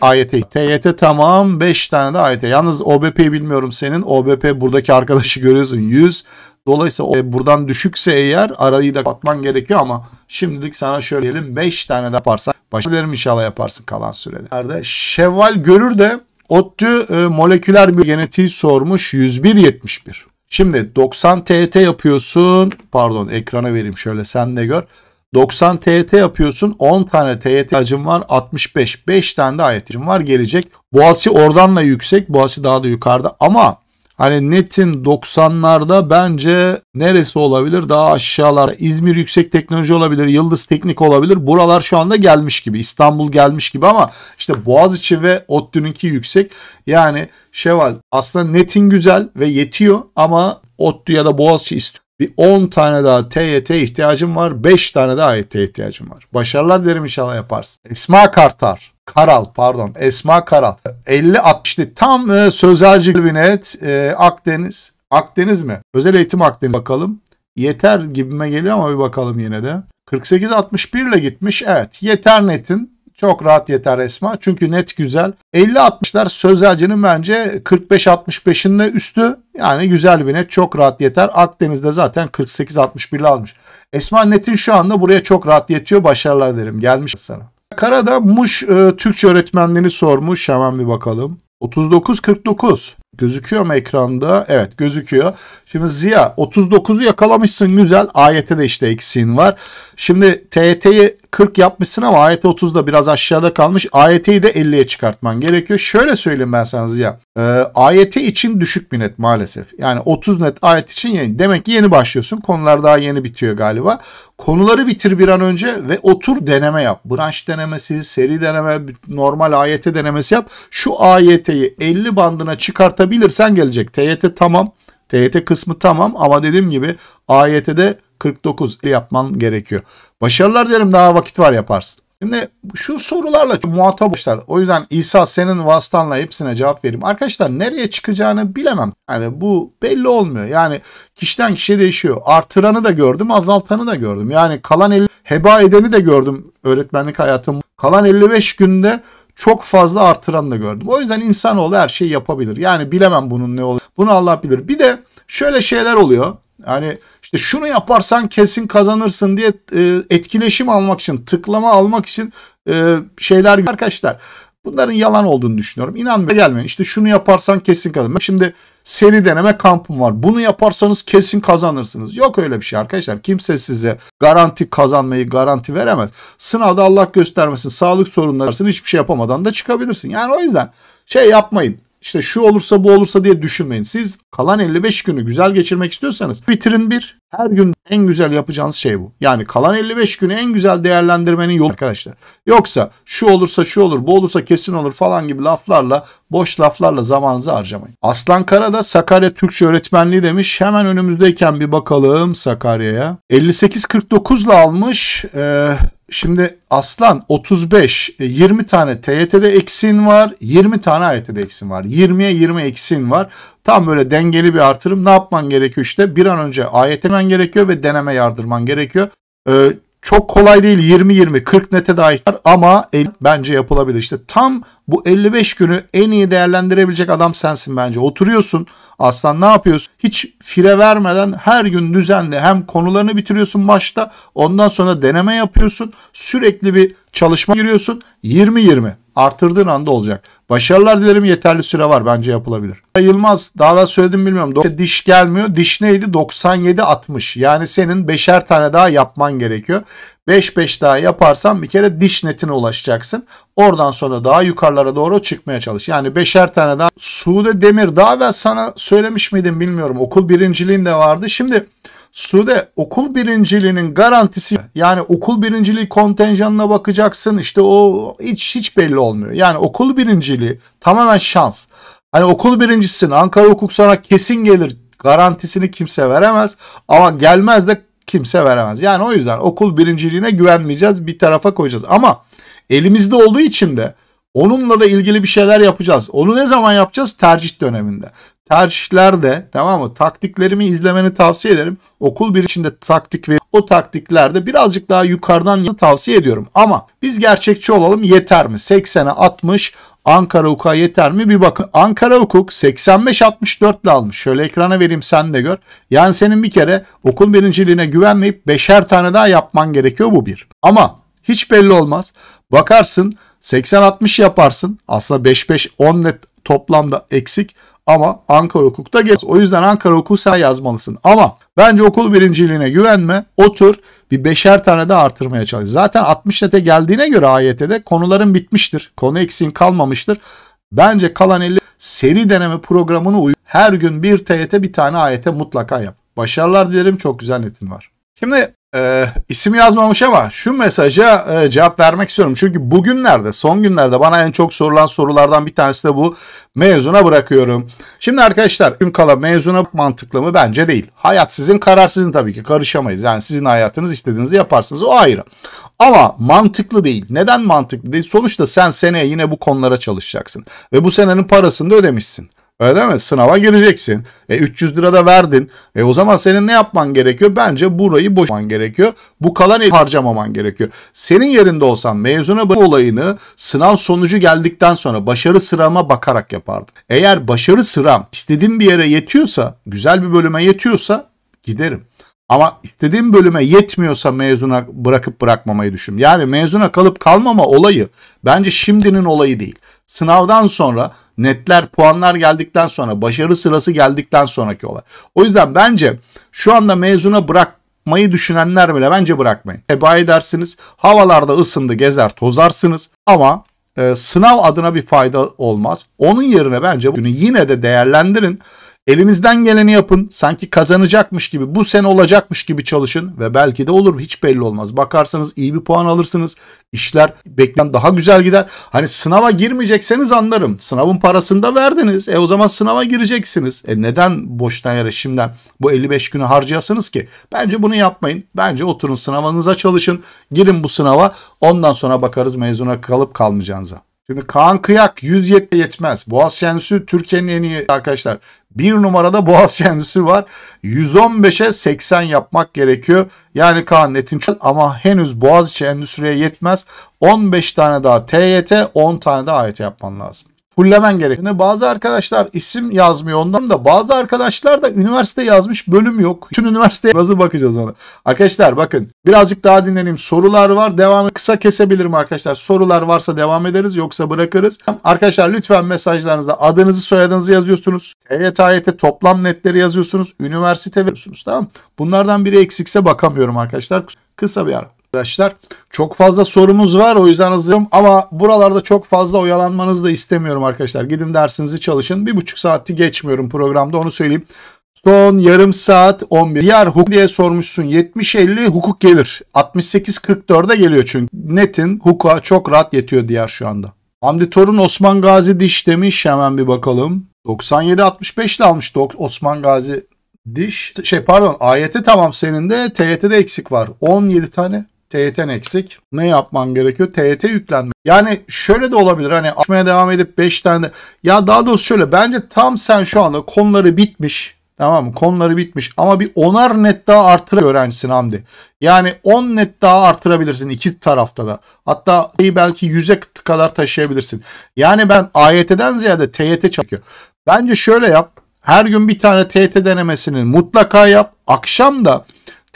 AYT. TYT tamam 5 tane de AYT. Yalnız OBP bilmiyorum senin. OBP buradaki arkadaşı görüyorsun 100. Dolayısıyla buradan düşükse eğer arayı da katman gerekiyor ama şimdilik sana şöyle diyelim 5 tane de yaparsan başarılarım inşallah yaparsın kalan sürede. Nerede? Şevval görür de ODTÜ e, moleküler bir genetiği sormuş 101.71. Şimdi 90 TET yapıyorsun. Pardon ekrana vereyim şöyle sen de gör. 90 TYT yapıyorsun. 10 tane TYT acım var. 65. 5 tane de AYT'cim var gelecek. Boğaziçi oradan da yüksek. Boğaziçi daha da yukarıda ama Hani netin 90'larda bence neresi olabilir? Daha aşağılar. İzmir Yüksek Teknoloji olabilir. Yıldız Teknik olabilir. Buralar şu anda gelmiş gibi. İstanbul gelmiş gibi ama işte Boğaziçi ve ODTÜ'nünki yüksek. Yani Şeval aslında netin güzel ve yetiyor ama ODTÜ ya da Boğaziçi istiyor. Bir 10 tane daha TYT ihtiyacım var. 5 tane daha AYT ihtiyacım var. Başarılar derim inşallah yaparsın. Esma Kartar. Karal pardon Esma Karal. 50-60 tam e, sözelci kabinet e, Akdeniz. Akdeniz mi? Özel eğitim Akdeniz bakalım. Yeter gibime geliyor ama bir bakalım yine de. 48-61 ile gitmiş. Evet Yeter Net'in çok rahat yeter Esma. Çünkü net güzel. 50-60'lar sözelcinin bence 45-65'in de üstü. Yani güzel bir net. Çok rahat yeter. Akdeniz'de zaten 48 61li almış. Esma Net'in şu anda buraya çok rahat yetiyor. Başarılar derim. Gelmiş sana. Karada Muş e, Türkçe öğretmenliğini sormuş. Hemen bir bakalım. 39-49. Gözüküyor mu ekranda? Evet gözüküyor. Şimdi Ziya 39'u yakalamışsın güzel. AYT'de işte eksiğin var. Şimdi TYT'yi 40 yapmışsın ama AYT 30'da biraz aşağıda kalmış. AYT'yi de 50'ye çıkartman gerekiyor. Şöyle söyleyeyim ben sana Ziya. E, ee, AYT için düşük bir net maalesef. Yani 30 net AYT için yeni. Demek ki yeni başlıyorsun. Konular daha yeni bitiyor galiba. Konuları bitir bir an önce ve otur deneme yap. Branş denemesi, seri deneme, normal AYT denemesi yap. Şu AYT'yi 50 bandına çıkartabilirsen gelecek. TYT tamam. TYT kısmı tamam ama dediğim gibi AYT'de 49 yapman gerekiyor. Başarılar derim daha vakit var yaparsın. Şimdi şu sorularla muhatap olmuşlar. O yüzden İsa senin vasıtanla hepsine cevap vereyim. Arkadaşlar nereye çıkacağını bilemem. Yani bu belli olmuyor. Yani kişiden kişiye değişiyor. Artıranı da gördüm, azaltanı da gördüm. Yani kalan el heba edeni de gördüm öğretmenlik hayatım. Kalan 55 günde çok fazla artıranı da gördüm. O yüzden insanoğlu her şeyi yapabilir. Yani bilemem bunun ne olur. Bunu Allah bilir. Bir de şöyle şeyler oluyor. Yani işte şunu yaparsan kesin kazanırsın diye e, etkileşim almak için, tıklama almak için e, şeyler arkadaşlar. Bunların yalan olduğunu düşünüyorum. İnan ve gelmeyin. İşte şunu yaparsan kesin kazanırsın. Şimdi seri deneme kampım var. Bunu yaparsanız kesin kazanırsınız. Yok öyle bir şey arkadaşlar. Kimse size garanti kazanmayı garanti veremez. Sınavda Allah göstermesin sağlık sorunları hiçbir şey yapamadan da çıkabilirsin. Yani o yüzden şey yapmayın. İşte şu olursa bu olursa diye düşünmeyin. Siz kalan 55 günü güzel geçirmek istiyorsanız bitirin bir. Her gün en güzel yapacağınız şey bu. Yani kalan 55 günü en güzel değerlendirmenin yolu arkadaşlar. Yoksa şu olursa şu olur bu olursa kesin olur falan gibi laflarla boş laflarla zamanınızı harcamayın. Aslan Kara da Sakarya Türkçe öğretmenliği demiş. Hemen önümüzdeyken bir bakalım Sakarya'ya. 58-49'la almış. Ee, Şimdi Aslan 35, 20 e, tane TYT'de eksin var, 20 tane AYT'de eksin var. 20'ye 20 eksin var. Tam böyle dengeli bir artırım. Ne yapman gerekiyor işte? Bir an önce AYT demen gerekiyor ve deneme yardırman gerekiyor. Ee, çok kolay değil 20-20, 40 nete dahi ama el bence yapılabilir. İşte tam bu 55 günü en iyi değerlendirebilecek adam sensin bence. Oturuyorsun aslan ne yapıyorsun? Hiç fire vermeden her gün düzenli hem konularını bitiriyorsun başta ondan sonra deneme yapıyorsun. Sürekli bir çalışma giriyorsun 20-20 artırdığın anda olacak. Başarılar dilerim yeterli süre var bence yapılabilir. Yılmaz daha da söyledim bilmiyorum. Diş gelmiyor. Diş neydi? 97-60. Yani senin beşer tane daha yapman gerekiyor. 5 5 daha yaparsan bir kere diş netine ulaşacaksın. Oradan sonra daha yukarılara doğru çıkmaya çalış. Yani beşer tane daha. Sude Demir daha ve sana söylemiş miydim bilmiyorum. Okul birinciliğinde vardı. Şimdi Sude okul birinciliğinin garantisi yani okul birinciliği kontenjanına bakacaksın işte o hiç hiç belli olmuyor. Yani okul birinciliği tamamen şans. Hani okul birincisin Ankara hukuk sana kesin gelir garantisini kimse veremez ama gelmez de kimse veremez. Yani o yüzden okul birinciliğine güvenmeyeceğiz bir tarafa koyacağız. Ama elimizde olduğu için de onunla da ilgili bir şeyler yapacağız. Onu ne zaman yapacağız? Tercih döneminde. Tercihlerde tamam mı? Taktiklerimi izlemeni tavsiye ederim. Okul bir içinde taktik ve o taktiklerde birazcık daha yukarıdan tavsiye ediyorum. Ama biz gerçekçi olalım yeter mi? 80'e 60 Ankara hukuka yeter mi bir bakın. Ankara hukuk 85-64 ile almış. Şöyle ekrana vereyim sen de gör. Yani senin bir kere okul birinciliğine güvenmeyip beşer tane daha yapman gerekiyor bu bir. Ama hiç belli olmaz. Bakarsın 80-60 yaparsın. Aslında 5-5-10 net toplamda eksik ama Ankara hukukta gez. O yüzden Ankara hukuku sen yazmalısın. Ama bence okul birinciliğine güvenme. Otur bir beşer tane de artırmaya çalış. Zaten 60 nete geldiğine göre AYT'de konuların bitmiştir. Konu eksiğin kalmamıştır. Bence kalan 50 seri deneme programını uy her gün bir TYT bir tane AYT mutlaka yap. Başarılar dilerim çok güzel netin var. Şimdi e, isim yazmamış ama şu mesaja e, cevap vermek istiyorum. Çünkü bugünlerde, son günlerde bana en çok sorulan sorulardan bir tanesi de bu. Mezuna bırakıyorum. Şimdi arkadaşlar ün kala mezuna mantıklı mı? Bence değil. Hayat sizin, karar sizin tabii ki. Karışamayız. Yani sizin hayatınız istediğinizi yaparsınız. O ayrı. Ama mantıklı değil. Neden mantıklı değil? Sonuçta sen seneye yine bu konulara çalışacaksın. Ve bu senenin parasını da ödemişsin. Öyle mi? Sınava gireceksin. E 300 lira da verdin. E o zaman senin ne yapman gerekiyor? Bence burayı boşman gerekiyor. Bu kalan el harcamaman gerekiyor. Senin yerinde olsam mezuna bu olayını sınav sonucu geldikten sonra başarı sırama bakarak yapardım. Eğer başarı sıram istediğim bir yere yetiyorsa, güzel bir bölüme yetiyorsa giderim. Ama istediğim bölüme yetmiyorsa mezuna bırakıp bırakmamayı düşün. Yani mezuna kalıp kalmama olayı bence şimdinin olayı değil. Sınavdan sonra netler, puanlar geldikten sonra, başarı sırası geldikten sonraki olay. O yüzden bence şu anda mezuna bırakmayı düşünenler bile bence bırakmayın. Heba edersiniz, havalarda ısındı, gezer, tozarsınız ama e, sınav adına bir fayda olmaz. Onun yerine bence bugünü yine de değerlendirin. Elinizden geleni yapın. Sanki kazanacakmış gibi, bu sene olacakmış gibi çalışın ve belki de olur. Hiç belli olmaz. Bakarsanız iyi bir puan alırsınız. İşler beklen daha güzel gider. Hani sınava girmeyecekseniz anlarım. Sınavın parasını da verdiniz. E o zaman sınava gireceksiniz. E neden boştan yere şimdiden bu 55 günü harcayasınız ki? Bence bunu yapmayın. Bence oturun sınavınıza çalışın. Girin bu sınava. Ondan sonra bakarız mezuna kalıp kalmayacağınıza. Şimdi Kaan Kıyak 100 yetmez. Boğaz Şensu Türkiye'nin en iyi arkadaşlar. Bir numarada boğaz *laughs* Endüstri var. 115'e 80 yapmak gerekiyor. Yani Kaan Netin ama henüz Boğaziçi Endüstri'ye yetmez. 15 tane daha TYT, 10 tane de AYT yapman lazım fullemen gerekiyor. Bazı arkadaşlar isim yazmıyor ondan da bazı arkadaşlar da üniversite yazmış bölüm yok. Bütün üniversiteye nasıl bakacağız ona? Arkadaşlar bakın birazcık daha dinleneyim. Sorular var. devam kısa kesebilirim arkadaşlar. Sorular varsa devam ederiz yoksa bırakırız. Arkadaşlar lütfen mesajlarınızda adınızı soyadınızı yazıyorsunuz. TYT, AYT toplam netleri yazıyorsunuz. Üniversite veriyorsunuz tamam Bunlardan biri eksikse bakamıyorum arkadaşlar. Kısa bir ara arkadaşlar. Çok fazla sorumuz var o yüzden hızlıyım ama buralarda çok fazla oyalanmanızı da istemiyorum arkadaşlar. Gidin dersinizi çalışın. Bir buçuk saati geçmiyorum programda onu söyleyeyim. Son yarım saat 11. Diğer hukuk diye sormuşsun. 70-50 hukuk gelir. 68-44'e geliyor çünkü. Netin hukuka çok rahat yetiyor diğer şu anda. Hamdi Torun Osman Gazi diş demiş. Hemen bir bakalım. 97-65'le almıştı Osman Gazi diş. Şey pardon AYT tamam senin de TYT'de eksik var. 17 tane. TYT'n eksik. Ne yapman gerekiyor? TYT yüklenme. Yani şöyle de olabilir hani açmaya devam edip 5 tane de... Ya daha doğrusu şöyle bence tam sen şu anda konuları bitmiş. Tamam mı? Konuları bitmiş ama bir onar net daha artırır öğrencisin Hamdi. Yani 10 net daha artırabilirsin iki tarafta da. Hatta belki 100'e kadar taşıyabilirsin. Yani ben AYT'den ziyade TYT çekiyor. Bence şöyle yap. Her gün bir tane TYT denemesini mutlaka yap. Akşam da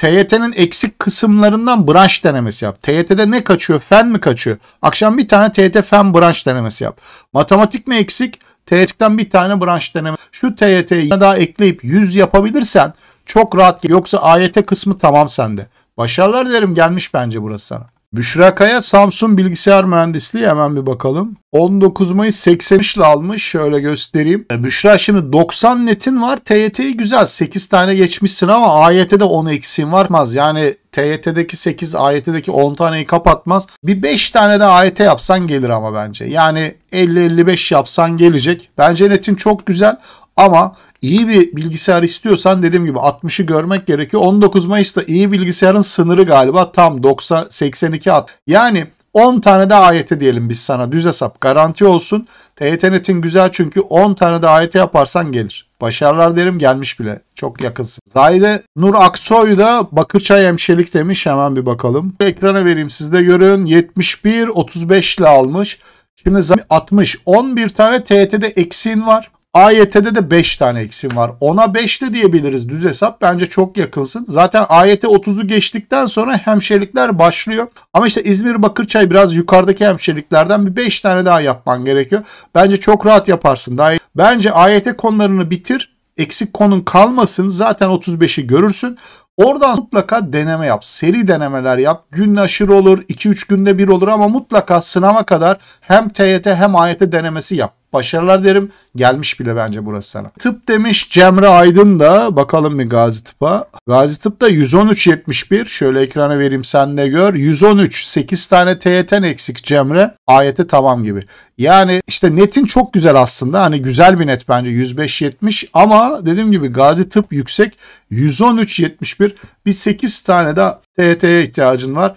TYT'nin eksik kısımlarından branş denemesi yap. TYT'de ne kaçıyor? Fen mi kaçıyor? Akşam bir tane TYT fen branş denemesi yap. Matematik mi eksik? TYT'den bir tane branş deneme. Şu TYT'yi daha ekleyip 100 yapabilirsen çok rahat. Yoksa AYT kısmı tamam sende. Başarılar derim. gelmiş bence burası sana. Büşra Kaya Samsun Bilgisayar Mühendisliği hemen bir bakalım. 19 Mayıs 83'le almış. Şöyle göstereyim. E, Büşra şimdi 90 netin var. TYT'yi güzel. 8 tane geçmişsin ama AYT'de 10 eksiğin varmaz. Yani TYT'deki 8, AYT'deki 10 taneyi kapatmaz. Bir 5 tane de AYT yapsan gelir ama bence. Yani 50-55 yapsan gelecek. Bence netin çok güzel ama iyi bir bilgisayar istiyorsan dediğim gibi 60'ı görmek gerekiyor. 19 Mayıs'ta iyi bilgisayarın sınırı galiba tam 90 82 at. Yani 10 tane de AYT diyelim biz sana düz hesap garanti olsun. TYTNet'in güzel çünkü 10 tane de AYT yaparsan gelir. Başarılar derim gelmiş bile. Çok yakınsın. Zahide Nur Aksoy da Bakırçay hemşelik demiş. Hemen bir bakalım. Ekrana vereyim siz de görün. 71 35 ile almış. Şimdi 60. 11 tane TYT'de eksiğin var. AYT'de de 5 tane eksim var. 10'a 5 de diyebiliriz düz hesap. Bence çok yakınsın. Zaten AYT 30'u geçtikten sonra hemşerilikler başlıyor. Ama işte İzmir Bakırçay biraz yukarıdaki hemşeriliklerden bir 5 tane daha yapman gerekiyor. Bence çok rahat yaparsın. Daha Bence AYT konularını bitir. Eksik konun kalmasın. Zaten 35'i görürsün. Oradan mutlaka deneme yap. Seri denemeler yap. Gün aşırı olur. 2-3 günde bir olur ama mutlaka sınava kadar hem TYT hem AYT denemesi yap. Başarılar derim. Gelmiş bile bence burası sana. Tıp demiş Cemre Aydın da. Bakalım bir Gazi Tıp'a. Gazi Tıp'ta 113.71. Şöyle ekrana vereyim sen de gör. 113. 8 tane TYT'n eksik Cemre. Ayete tamam gibi. Yani işte netin çok güzel aslında. Hani güzel bir net bence 105.70 ama dediğim gibi Gazi Tıp yüksek 113.71. Bir 8 tane de TYT'ye ihtiyacın var.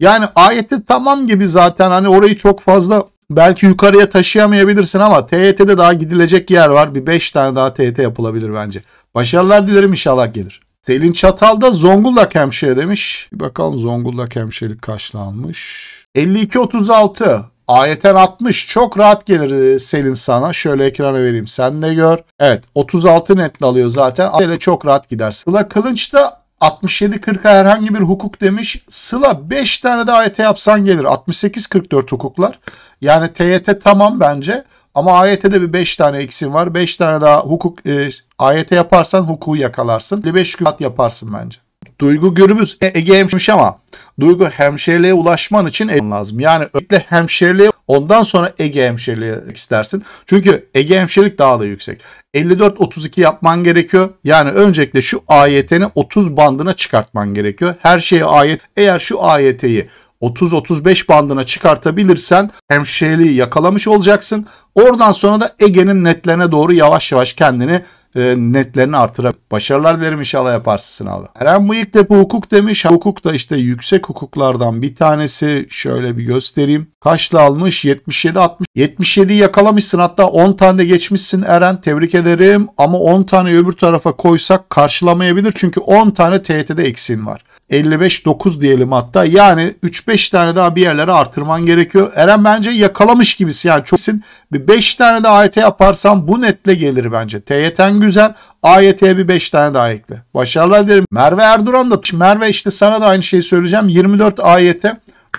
Yani ayete tamam gibi zaten hani orayı çok fazla Belki yukarıya taşıyamayabilirsin ama TYT'de daha gidilecek yer var. Bir 5 tane daha TYT yapılabilir bence. Başarılar dilerim inşallah gelir. Selin çatal da Zonguldak hemşire demiş. Bir bakalım Zonguldak hemşirelik kaçta almış? 52-36. Ayeten 60 çok rahat gelir e, Selin sana. Şöyle ekrana vereyim sen de gör. Evet 36 netle alıyor zaten. Ayet'e çok rahat gidersin. Sıla Kılınç da 67.40'a herhangi bir hukuk demiş. Sıla 5 tane de AYT yapsan gelir. 68.44 hukuklar. Yani TYT tamam bence. Ama AYT'de bir 5 tane eksin var. 5 tane daha hukuk e, AYT yaparsan hukuku yakalarsın. 5 gün yaparsın bence. Duygu Gürbüz e, Ege hemşirmiş ama Duygu hemşireliğe ulaşman için Ege lazım. Yani önce hemşireliğe ondan sonra Ege hemşireliğe istersin. Çünkü Ege hemşirelik daha da yüksek. 54-32 yapman gerekiyor. Yani öncelikle şu AYT'ni 30 bandına çıkartman gerekiyor. Her şeye AYT. Eğer şu AYT'yi 30-35 bandına çıkartabilirsen hemşireliği yakalamış olacaksın. Oradan sonra da Ege'nin netlerine doğru yavaş yavaş kendini e, netlerini artırıp Başarılar dilerim inşallah yaparsın sınavda. Eren Bıyıktepe hukuk demiş. Hukuk da işte yüksek hukuklardan bir tanesi. Şöyle bir göstereyim. Kaçla almış? 77 60. 77 yakalamışsın. Hatta 10 tane de geçmişsin Eren. Tebrik ederim. Ama 10 tane öbür tarafa koysak karşılamayabilir. Çünkü 10 tane TYT'de eksiğin var. 55,9 diyelim hatta. Yani 3-5 tane daha bir yerlere artırman gerekiyor. Eren bence yakalamış gibisi yani çok sin. Bir 5 tane daha AYT yaparsan bu netle gelir bence. TYT'n güzel. AYT'ye bir 5 tane daha ekle. Başarılar dilerim. Merve Erduran da. Merve işte sana da aynı şeyi söyleyeceğim. 24 AYT.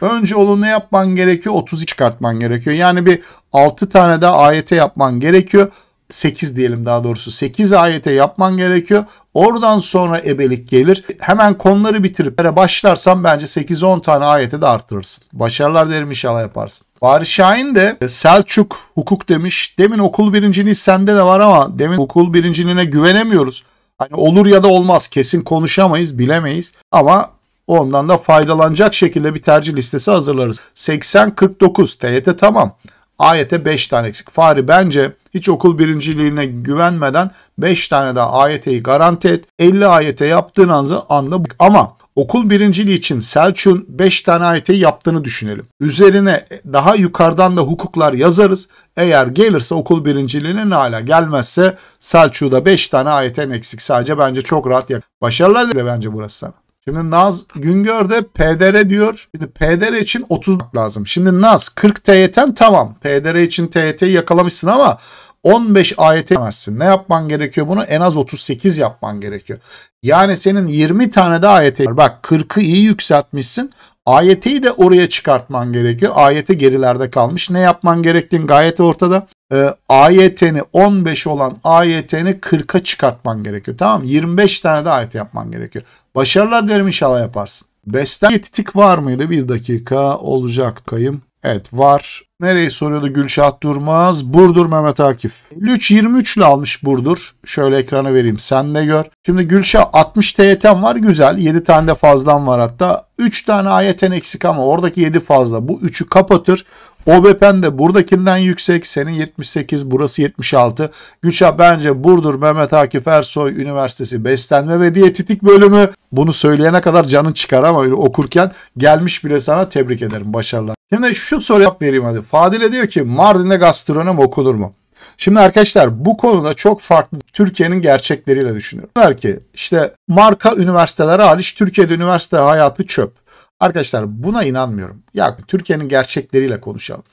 Önce ne yapman gerekiyor. 30'u çıkartman gerekiyor. Yani bir 6 tane daha AYT yapman gerekiyor. 8 diyelim daha doğrusu 8 ayete yapman gerekiyor. Oradan sonra ebelik gelir. Hemen konuları bitirip başlarsan bence 8-10 tane ayete de artırırsın. Başarılar derim inşallah yaparsın. Bari Şahin de e, Selçuk hukuk demiş. Demin okul birinciliği sende de var ama demin okul birinciliğine güvenemiyoruz. Hani olur ya da olmaz kesin konuşamayız bilemeyiz ama ondan da faydalanacak şekilde bir tercih listesi hazırlarız. 80-49 TYT tamam. Ayete 5 tane eksik. Fahri bence hiç okul birinciliğine güvenmeden 5 tane daha ayeteyi garanti et. 50 ayete yaptığın anda ama okul birinciliği için Selçuk'un 5 tane AYT'yi yaptığını düşünelim. Üzerine daha yukarıdan da hukuklar yazarız. Eğer gelirse okul birinciliğine ne hala gelmezse da 5 tane AYT'nin eksik sadece bence çok rahat yak. Başarılar dile bence burası sana. Şimdi Naz Güngör de PDR diyor. Şimdi PDR için 30 lazım. Şimdi Naz 40 TYT'en tamam. PDR için TYT'yi yakalamışsın ama 15 AYT yemezsin. Ne yapman gerekiyor bunu? En az 38 yapman gerekiyor. Yani senin 20 tane de AYT var. Bak 40'ı iyi yükseltmişsin. AYT'yi de oraya çıkartman gerekiyor. AYT gerilerde kalmış. Ne yapman gerektiğin gayet ortada e, ee, AYT'ni 15 olan ayetini 40'a çıkartman gerekiyor. Tamam 25 tane de ayet yapman gerekiyor. Başarılar derim inşallah yaparsın. Beste, yetitik var mıydı? Bir dakika olacak kayım. Evet var. Nereyi soruyordu Gülşah Durmaz? Burdur Mehmet Akif. 53-23 ile almış Burdur. Şöyle ekranı vereyim sen de gör. Şimdi Gülşah 60 TYT'm var güzel. 7 tane de fazlan var hatta. 3 tane AYT'm eksik ama oradaki 7 fazla. Bu 3'ü kapatır. OBP'n de buradakinden yüksek. Senin 78, burası 76. Güça bence Burdur Mehmet Akif Ersoy Üniversitesi Beslenme ve Diyetetik bölümü. Bunu söyleyene kadar canın çıkar ama öyle okurken gelmiş bile sana tebrik ederim. Başarılar. Şimdi şu soruya vereyim hadi. Fadile diyor ki Mardin'de gastronom okunur mu? Şimdi arkadaşlar bu konuda çok farklı Türkiye'nin gerçekleriyle düşünüyorum. Der ki işte marka üniversiteler hariç Türkiye'de üniversite hayatı çöp. Arkadaşlar buna inanmıyorum. Ya Türkiye'nin gerçekleriyle konuşalım.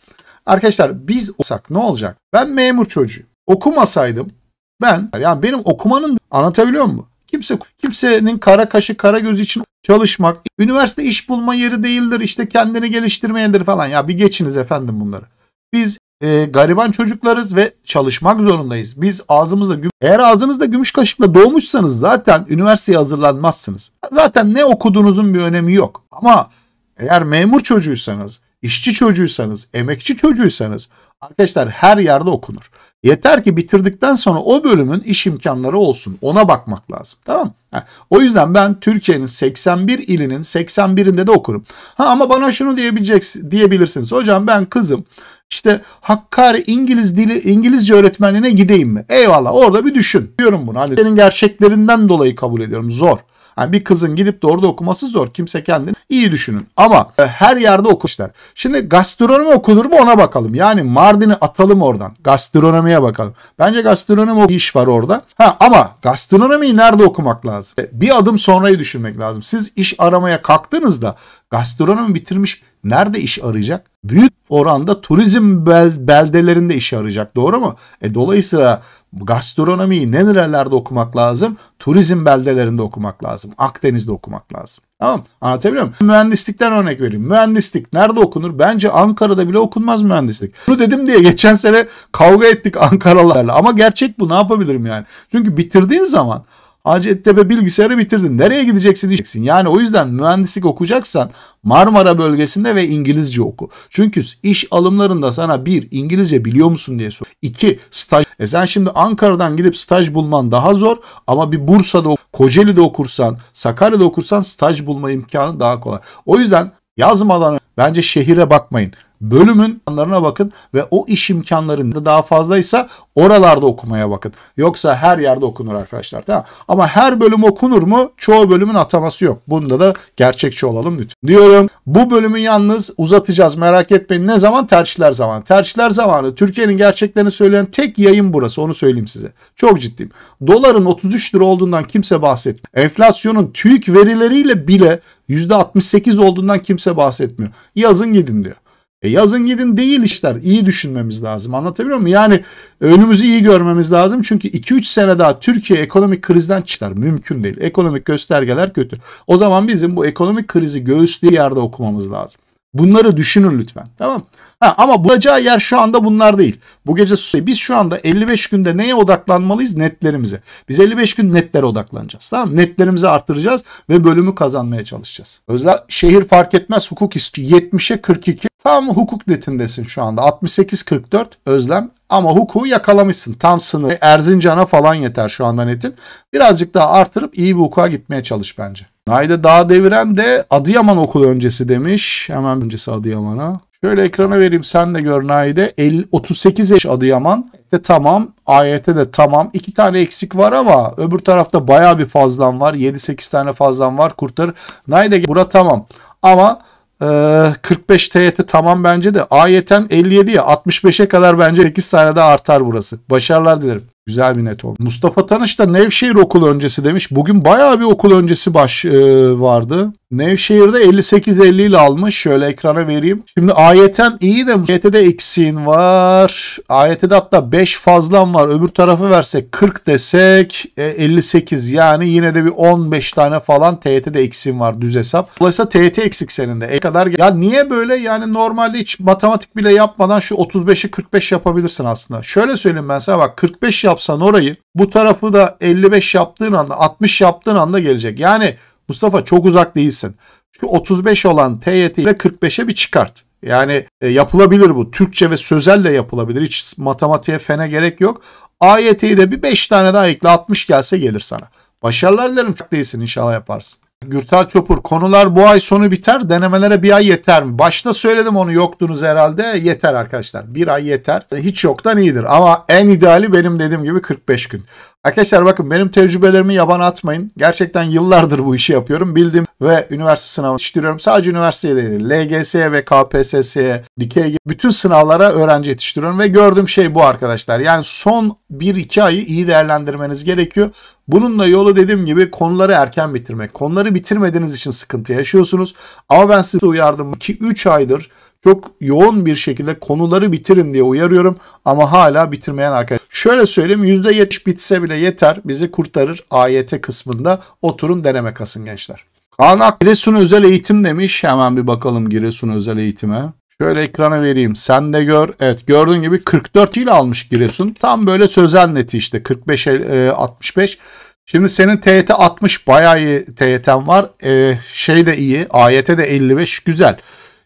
Arkadaşlar biz olsak ne olacak? Ben memur çocuğu. Okumasaydım ben yani benim okumanın anlatabiliyor muyum? Kimse kimsenin kara kaşı kara gözü için çalışmak, üniversite iş bulma yeri değildir, işte kendini geliştirmeyendir falan. Ya bir geçiniz efendim bunları. Biz e, gariban çocuklarız ve çalışmak zorundayız. Biz ağzımızda eğer ağzınızda gümüş kaşıkla doğmuşsanız zaten üniversiteye hazırlanmazsınız. Zaten ne okuduğunuzun bir önemi yok. Ama eğer memur çocuğuysanız, işçi çocuğuysanız, emekçi çocuğuysanız arkadaşlar her yerde okunur. Yeter ki bitirdikten sonra o bölümün iş imkanları olsun. Ona bakmak lazım. Tamam mı? o yüzden ben Türkiye'nin 81 ilinin 81'inde de okurum. Ha ama bana şunu diyebileceksin diyebilirsiniz. Hocam ben kızım işte Hakkari İngiliz dili İngilizce öğretmenliğine gideyim mi? Eyvallah orada bir düşün. Diyorum bunu. Hani senin gerçeklerinden dolayı kabul ediyorum. Zor. Yani bir kızın gidip de orada okuması zor. Kimse kendini iyi düşünün. Ama e, her yerde okumuşlar. Şimdi gastronomi okunur mu ona bakalım. Yani Mardin'i atalım oradan. Gastronomiye bakalım. Bence gastronomi iş var orada. Ha ama gastronomiyi nerede okumak lazım? E, bir adım sonrayı düşünmek lazım. Siz iş aramaya kalktığınızda gastronomi bitirmiş Nerede iş arayacak? Büyük oranda turizm bel beldelerinde iş arayacak doğru mu? E dolayısıyla gastronomiyi ne nerelerde okumak lazım? Turizm beldelerinde okumak lazım. Akdeniz'de okumak lazım. Tamam anlatabiliyor muyum? Mühendislikten örnek vereyim. Mühendislik nerede okunur? Bence Ankara'da bile okunmaz mühendislik. Bunu dedim diye geçen sene kavga ettik Ankaralarla. Ama gerçek bu ne yapabilirim yani? Çünkü bitirdiğin zaman Hacettepe bilgisayarı bitirdin. Nereye gideceksin diyeceksin. Yani o yüzden mühendislik okuyacaksan Marmara bölgesinde ve İngilizce oku. Çünkü iş alımlarında sana bir İngilizce biliyor musun diye sor. İki staj. E sen şimdi Ankara'dan gidip staj bulman daha zor ama bir Bursa'da Kocaeli'de okursan, Sakarya'da okursan staj bulma imkanı daha kolay. O yüzden yazmadan bence şehire bakmayın bölümün anlarına bakın ve o iş imkanlarında daha fazlaysa oralarda okumaya bakın. Yoksa her yerde okunur arkadaşlar. Tamam. Ama her bölüm okunur mu? Çoğu bölümün ataması yok. Bunda da gerçekçi olalım lütfen. Diyorum bu bölümü yalnız uzatacağız merak etmeyin. Ne zaman? Tercihler zamanı. Tercihler zamanı. Türkiye'nin gerçeklerini söyleyen tek yayın burası. Onu söyleyeyim size. Çok ciddiyim. Doların 33 lira olduğundan kimse bahsetmiyor. Enflasyonun TÜİK verileriyle bile %68 olduğundan kimse bahsetmiyor. Yazın gidin diyor. E yazın gidin değil işler. İyi düşünmemiz lazım. Anlatabiliyor muyum? Yani önümüzü iyi görmemiz lazım. Çünkü 2-3 sene daha Türkiye ekonomik krizden çıkar. Mümkün değil. Ekonomik göstergeler kötü. O zaman bizim bu ekonomik krizi göğüslediği yerde okumamız lazım. Bunları düşünün lütfen. Tamam mı? Ha, ama bulacağı yer şu anda bunlar değil. Bu gece biz şu anda 55 günde neye odaklanmalıyız? Netlerimize. Biz 55 gün netlere odaklanacağız. Tamam Netlerimizi artıracağız ve bölümü kazanmaya çalışacağız. Özel şehir fark etmez hukuk istiyor. 70'e 42 tam hukuk netindesin şu anda. 68-44 özlem ama hukuku yakalamışsın. Tam sınır e, Erzincan'a falan yeter şu anda netin. Birazcık daha artırıp iyi bir hukuka gitmeye çalış bence. Naide Dağ Deviren de Adıyaman okulu öncesi demiş. Hemen öncesi Adıyaman'a. Şöyle ekrana vereyim sen de gör Naide. 50, 38 yaş Adıyaman. De tamam. Ayete de tamam. iki tane eksik var ama öbür tarafta baya bir fazlan var. 7-8 tane fazlan var. kurtar Naide bura tamam. Ama e, 45 TYT tamam bence de. Ayeten 57 ya 65'e kadar bence 8 tane de artar burası. Başarılar dilerim. Güzel bir net oldu. Mustafa Tanış da Nevşehir okul öncesi demiş. Bugün baya bir okul öncesi baş e, vardı. Nevşehir'de 58-50 ile almış. Şöyle ekrana vereyim. Şimdi AYT'en iyi de AYT'de eksiğin var. AYT'de hatta 5 fazlan var. Öbür tarafı versek 40 desek e, 58 yani yine de bir 15 tane falan TYT'de eksiğin var düz hesap. Dolayısıyla TYT eksik senin de. E kadar ya niye böyle yani normalde hiç matematik bile yapmadan şu 35'i 45 yapabilirsin aslında. Şöyle söyleyeyim ben sana bak 45 yapsan orayı bu tarafı da 55 yaptığın anda 60 yaptığın anda gelecek. Yani Mustafa çok uzak değilsin. Şu 35 olan TYT ile 45'e bir çıkart. Yani e, yapılabilir bu. Türkçe ve sözel de yapılabilir. Hiç matematiğe fene gerek yok. AYT'yi de bir 5 tane daha ekle 60 gelse gelir sana. Başarılar dilerim. Çok değilsin inşallah yaparsın. Gürtel Çopur konular bu ay sonu biter denemelere bir ay yeter mi? Başta söyledim onu yoktunuz herhalde yeter arkadaşlar bir ay yeter hiç yoktan iyidir ama en ideali benim dediğim gibi 45 gün. Arkadaşlar bakın benim tecrübelerimi yaban atmayın. Gerçekten yıllardır bu işi yapıyorum. Bildim ve üniversite sınavı yetiştiriyorum. Sadece üniversiteye değil. LGS ve KPSS'ye, dikey bütün sınavlara öğrenci yetiştiriyorum. Ve gördüğüm şey bu arkadaşlar. Yani son 1-2 ayı iyi değerlendirmeniz gerekiyor. bununla yolu dediğim gibi konuları erken bitirmek. Konuları bitirmediğiniz için sıkıntı yaşıyorsunuz. Ama ben size uyardım ki 3 aydır çok yoğun bir şekilde konuları bitirin diye uyarıyorum ama hala bitirmeyen arkadaşlar. Şöyle söyleyeyim %70 bitse bile yeter bizi kurtarır AYT kısmında oturun deneme kasın gençler. Kaan Giresun özel eğitim demiş. Hemen bir bakalım Giresun özel eğitime. Şöyle ekrana vereyim. Sen de gör. Evet gördüğün gibi 44 ile almış Giresun. Tam böyle sözel neti işte 45 e, 65. Şimdi senin TYT 60 bayağı iyi TYT'm var. E, şey de iyi. AYT de 55 güzel.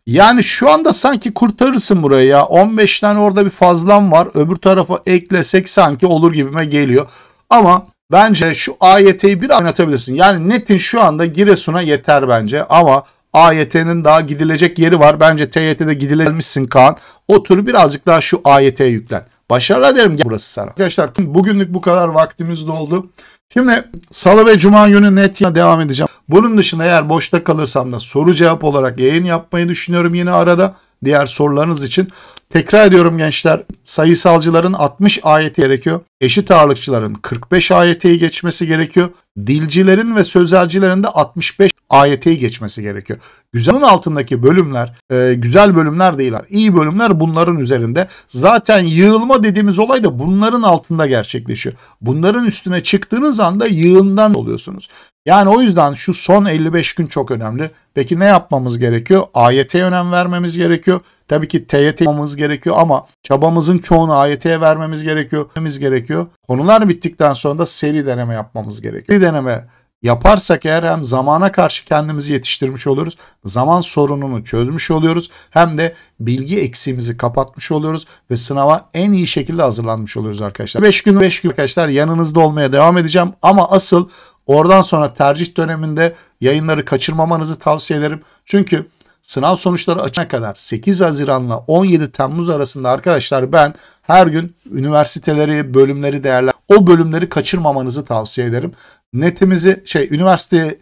Yani şu anda sanki kurtarırsın buraya ya. 15 tane orada bir fazlam var. Öbür tarafa eklesek sanki olur gibime geliyor. Ama bence şu AYT'yi bir oynatabilirsin. Yani netin şu anda Giresun'a yeter bence. Ama AYT'nin daha gidilecek yeri var. Bence TYT'de gidilemişsin Kaan. Otur birazcık daha şu AYT'ye yüklen. Başarılar derim burası sana. Arkadaşlar bugünlük bu kadar vaktimiz doldu. Şimdi salı ve cuma günü net devam edeceğim. Bunun dışında eğer boşta kalırsam da soru cevap olarak yayın yapmayı düşünüyorum yine arada. Diğer sorularınız için Tekrar ediyorum gençler sayısalcıların 60 ayeti gerekiyor. Eşit ağırlıkçıların 45 ayeti geçmesi gerekiyor. Dilcilerin ve sözelcilerin de 65 ayeti geçmesi gerekiyor. Güzelin altındaki bölümler e, güzel bölümler değiller. İyi bölümler bunların üzerinde. Zaten yığılma dediğimiz olay da bunların altında gerçekleşiyor. Bunların üstüne çıktığınız anda yığından oluyorsunuz. Yani o yüzden şu son 55 gün çok önemli. Peki ne yapmamız gerekiyor? AYT'ye önem vermemiz gerekiyor. Tabii ki TYT yapmamız gerekiyor ama çabamızın çoğunu AYT'ye vermemiz gerekiyor. Vermemiz gerekiyor. Konular bittikten sonra da seri deneme yapmamız gerekiyor. Seri deneme Yaparsak eğer hem zamana karşı kendimizi yetiştirmiş oluruz, zaman sorununu çözmüş oluyoruz hem de bilgi eksiğimizi kapatmış oluyoruz ve sınava en iyi şekilde hazırlanmış oluyoruz arkadaşlar. 5 gün 5 gün arkadaşlar yanınızda olmaya devam edeceğim ama asıl oradan sonra tercih döneminde yayınları kaçırmamanızı tavsiye ederim. Çünkü sınav sonuçları açana kadar 8 Haziran'la 17 Temmuz arasında arkadaşlar ben her gün üniversiteleri, bölümleri değerler. O bölümleri kaçırmamanızı tavsiye ederim netimizi şey üniversiteyi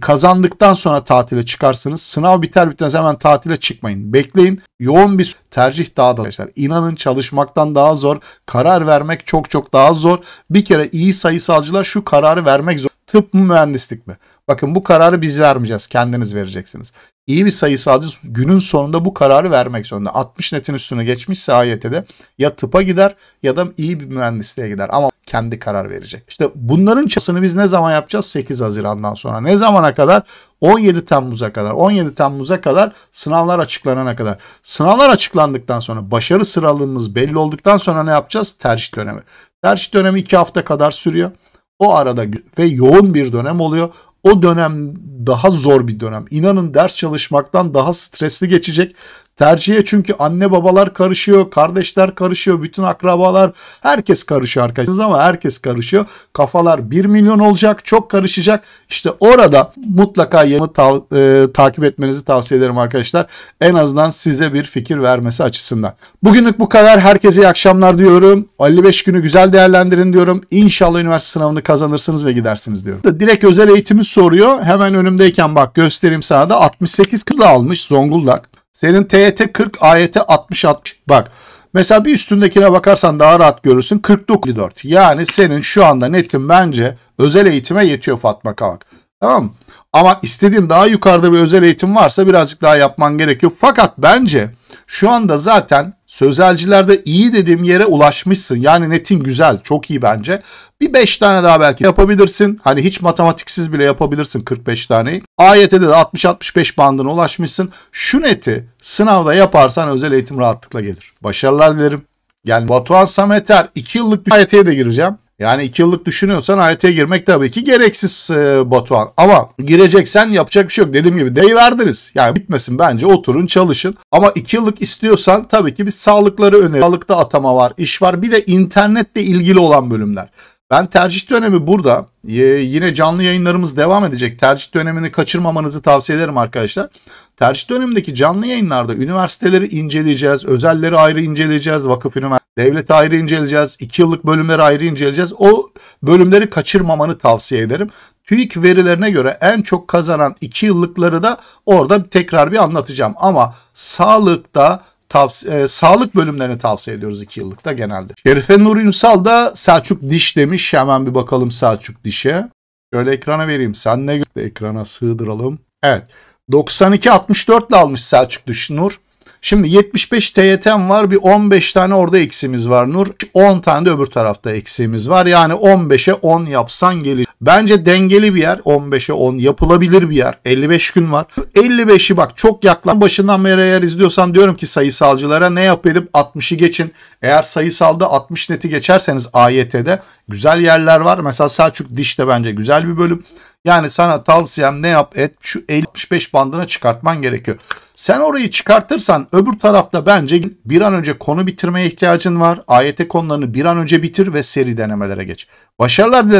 kazandıktan sonra tatile çıkarsınız. Sınav biter bitmez hemen tatile çıkmayın. Bekleyin. Yoğun bir tercih daha da arkadaşlar. İnanın çalışmaktan daha zor. Karar vermek çok çok daha zor. Bir kere iyi sayısalcılar şu kararı vermek zor. Tıp mı mühendislik mi? Bakın bu kararı biz vermeyeceğiz. Kendiniz vereceksiniz. İyi bir sayısalcı günün sonunda bu kararı vermek zorunda. 60 netin üstüne geçmişse AYT'de ya tıpa gider ya da iyi bir mühendisliğe gider. Ama kendi karar verecek. İşte bunların çasını biz ne zaman yapacağız? 8 Haziran'dan sonra. Ne zamana kadar? 17 Temmuz'a kadar. 17 Temmuz'a kadar sınavlar açıklanana kadar. Sınavlar açıklandıktan sonra başarı sıralığımız belli olduktan sonra ne yapacağız? Tercih dönemi. Tercih dönemi 2 hafta kadar sürüyor. O arada ve yoğun bir dönem oluyor. O dönem daha zor bir dönem. İnanın ders çalışmaktan daha stresli geçecek. Tercihe çünkü anne babalar karışıyor, kardeşler karışıyor, bütün akrabalar herkes karışıyor arkadaşlar ama herkes karışıyor. Kafalar 1 milyon olacak, çok karışacak. İşte orada mutlaka yayını ta- e, takip etmenizi tavsiye ederim arkadaşlar. En azından size bir fikir vermesi açısından. Bugünlük bu kadar. Herkese iyi akşamlar diyorum. 55 günü güzel değerlendirin diyorum. İnşallah üniversite sınavını kazanırsınız ve gidersiniz diyorum. Direkt özel eğitimi soruyor. Hemen önümdeyken bak göstereyim sana da. 68 kilo almış Zonguldak. Senin TYT 40, AYT 60 60. Bak mesela bir üstündekine bakarsan daha rahat görürsün. 49 Yani senin şu anda netin bence özel eğitime yetiyor Fatma Kavak. Tamam mı? Ama istediğin daha yukarıda bir özel eğitim varsa birazcık daha yapman gerekiyor. Fakat bence şu anda zaten Sözelcilerde iyi dediğim yere ulaşmışsın. Yani netin güzel, çok iyi bence. Bir 5 tane daha belki yapabilirsin. Hani hiç matematiksiz bile yapabilirsin 45 taneyi. AYT'de de 60-65 bandına ulaşmışsın. Şu neti sınavda yaparsan özel eğitim rahatlıkla gelir. Başarılar dilerim. Yani Batuhan Sameter 2 yıllık bir AYT'ye de gireceğim. Yani iki yıllık düşünüyorsan AYT'ye girmek tabii ki gereksiz e, Batuhan. Ama gireceksen yapacak bir şey yok. Dediğim gibi dey verdiniz. Yani bitmesin bence oturun çalışın. Ama iki yıllık istiyorsan tabii ki biz sağlıkları öneriyoruz. Sağlıkta atama var, iş var. Bir de internetle ilgili olan bölümler. Ben tercih dönemi burada. yine canlı yayınlarımız devam edecek. Tercih dönemini kaçırmamanızı tavsiye ederim arkadaşlar. Tercih dönemindeki canlı yayınlarda üniversiteleri inceleyeceğiz. Özelleri ayrı inceleyeceğiz. Vakıf üniversite, devlet ayrı inceleyeceğiz. 2 yıllık bölümleri ayrı inceleyeceğiz. O bölümleri kaçırmamanı tavsiye ederim. TÜİK verilerine göre en çok kazanan 2 yıllıkları da orada tekrar bir anlatacağım. Ama sağlıkta tavsiye, e, sağlık bölümlerini tavsiye ediyoruz 2 yıllıkta genelde. Şerife Nur Ünsal da Selçuk Diş demiş. Hemen bir bakalım Selçuk Diş'e. Şöyle ekrana vereyim. Sen ne gördün ekrana sığdıralım. Evet. 92-64 ile almış Selçuk Diş Nur. Şimdi 75 TYT'm var bir 15 tane orada eksiğimiz var Nur. 10 tane de öbür tarafta eksiğimiz var. Yani 15'e 10 yapsan gelir. Bence dengeli bir yer 15'e 10 yapılabilir bir yer. 55 gün var. 55'i bak çok yaklan. Başından beri eğer izliyorsan diyorum ki sayısalcılara ne yapıp 60'ı geçin. Eğer sayısalda 60 neti geçerseniz AYT'de Güzel yerler var. Mesela Selçuk Diş de bence güzel bir bölüm. Yani sana tavsiyem ne yap et şu 65 bandına çıkartman gerekiyor. Sen orayı çıkartırsan öbür tarafta bence bir an önce konu bitirmeye ihtiyacın var. AYT konularını bir an önce bitir ve seri denemelere geç. Başarılar dilerim.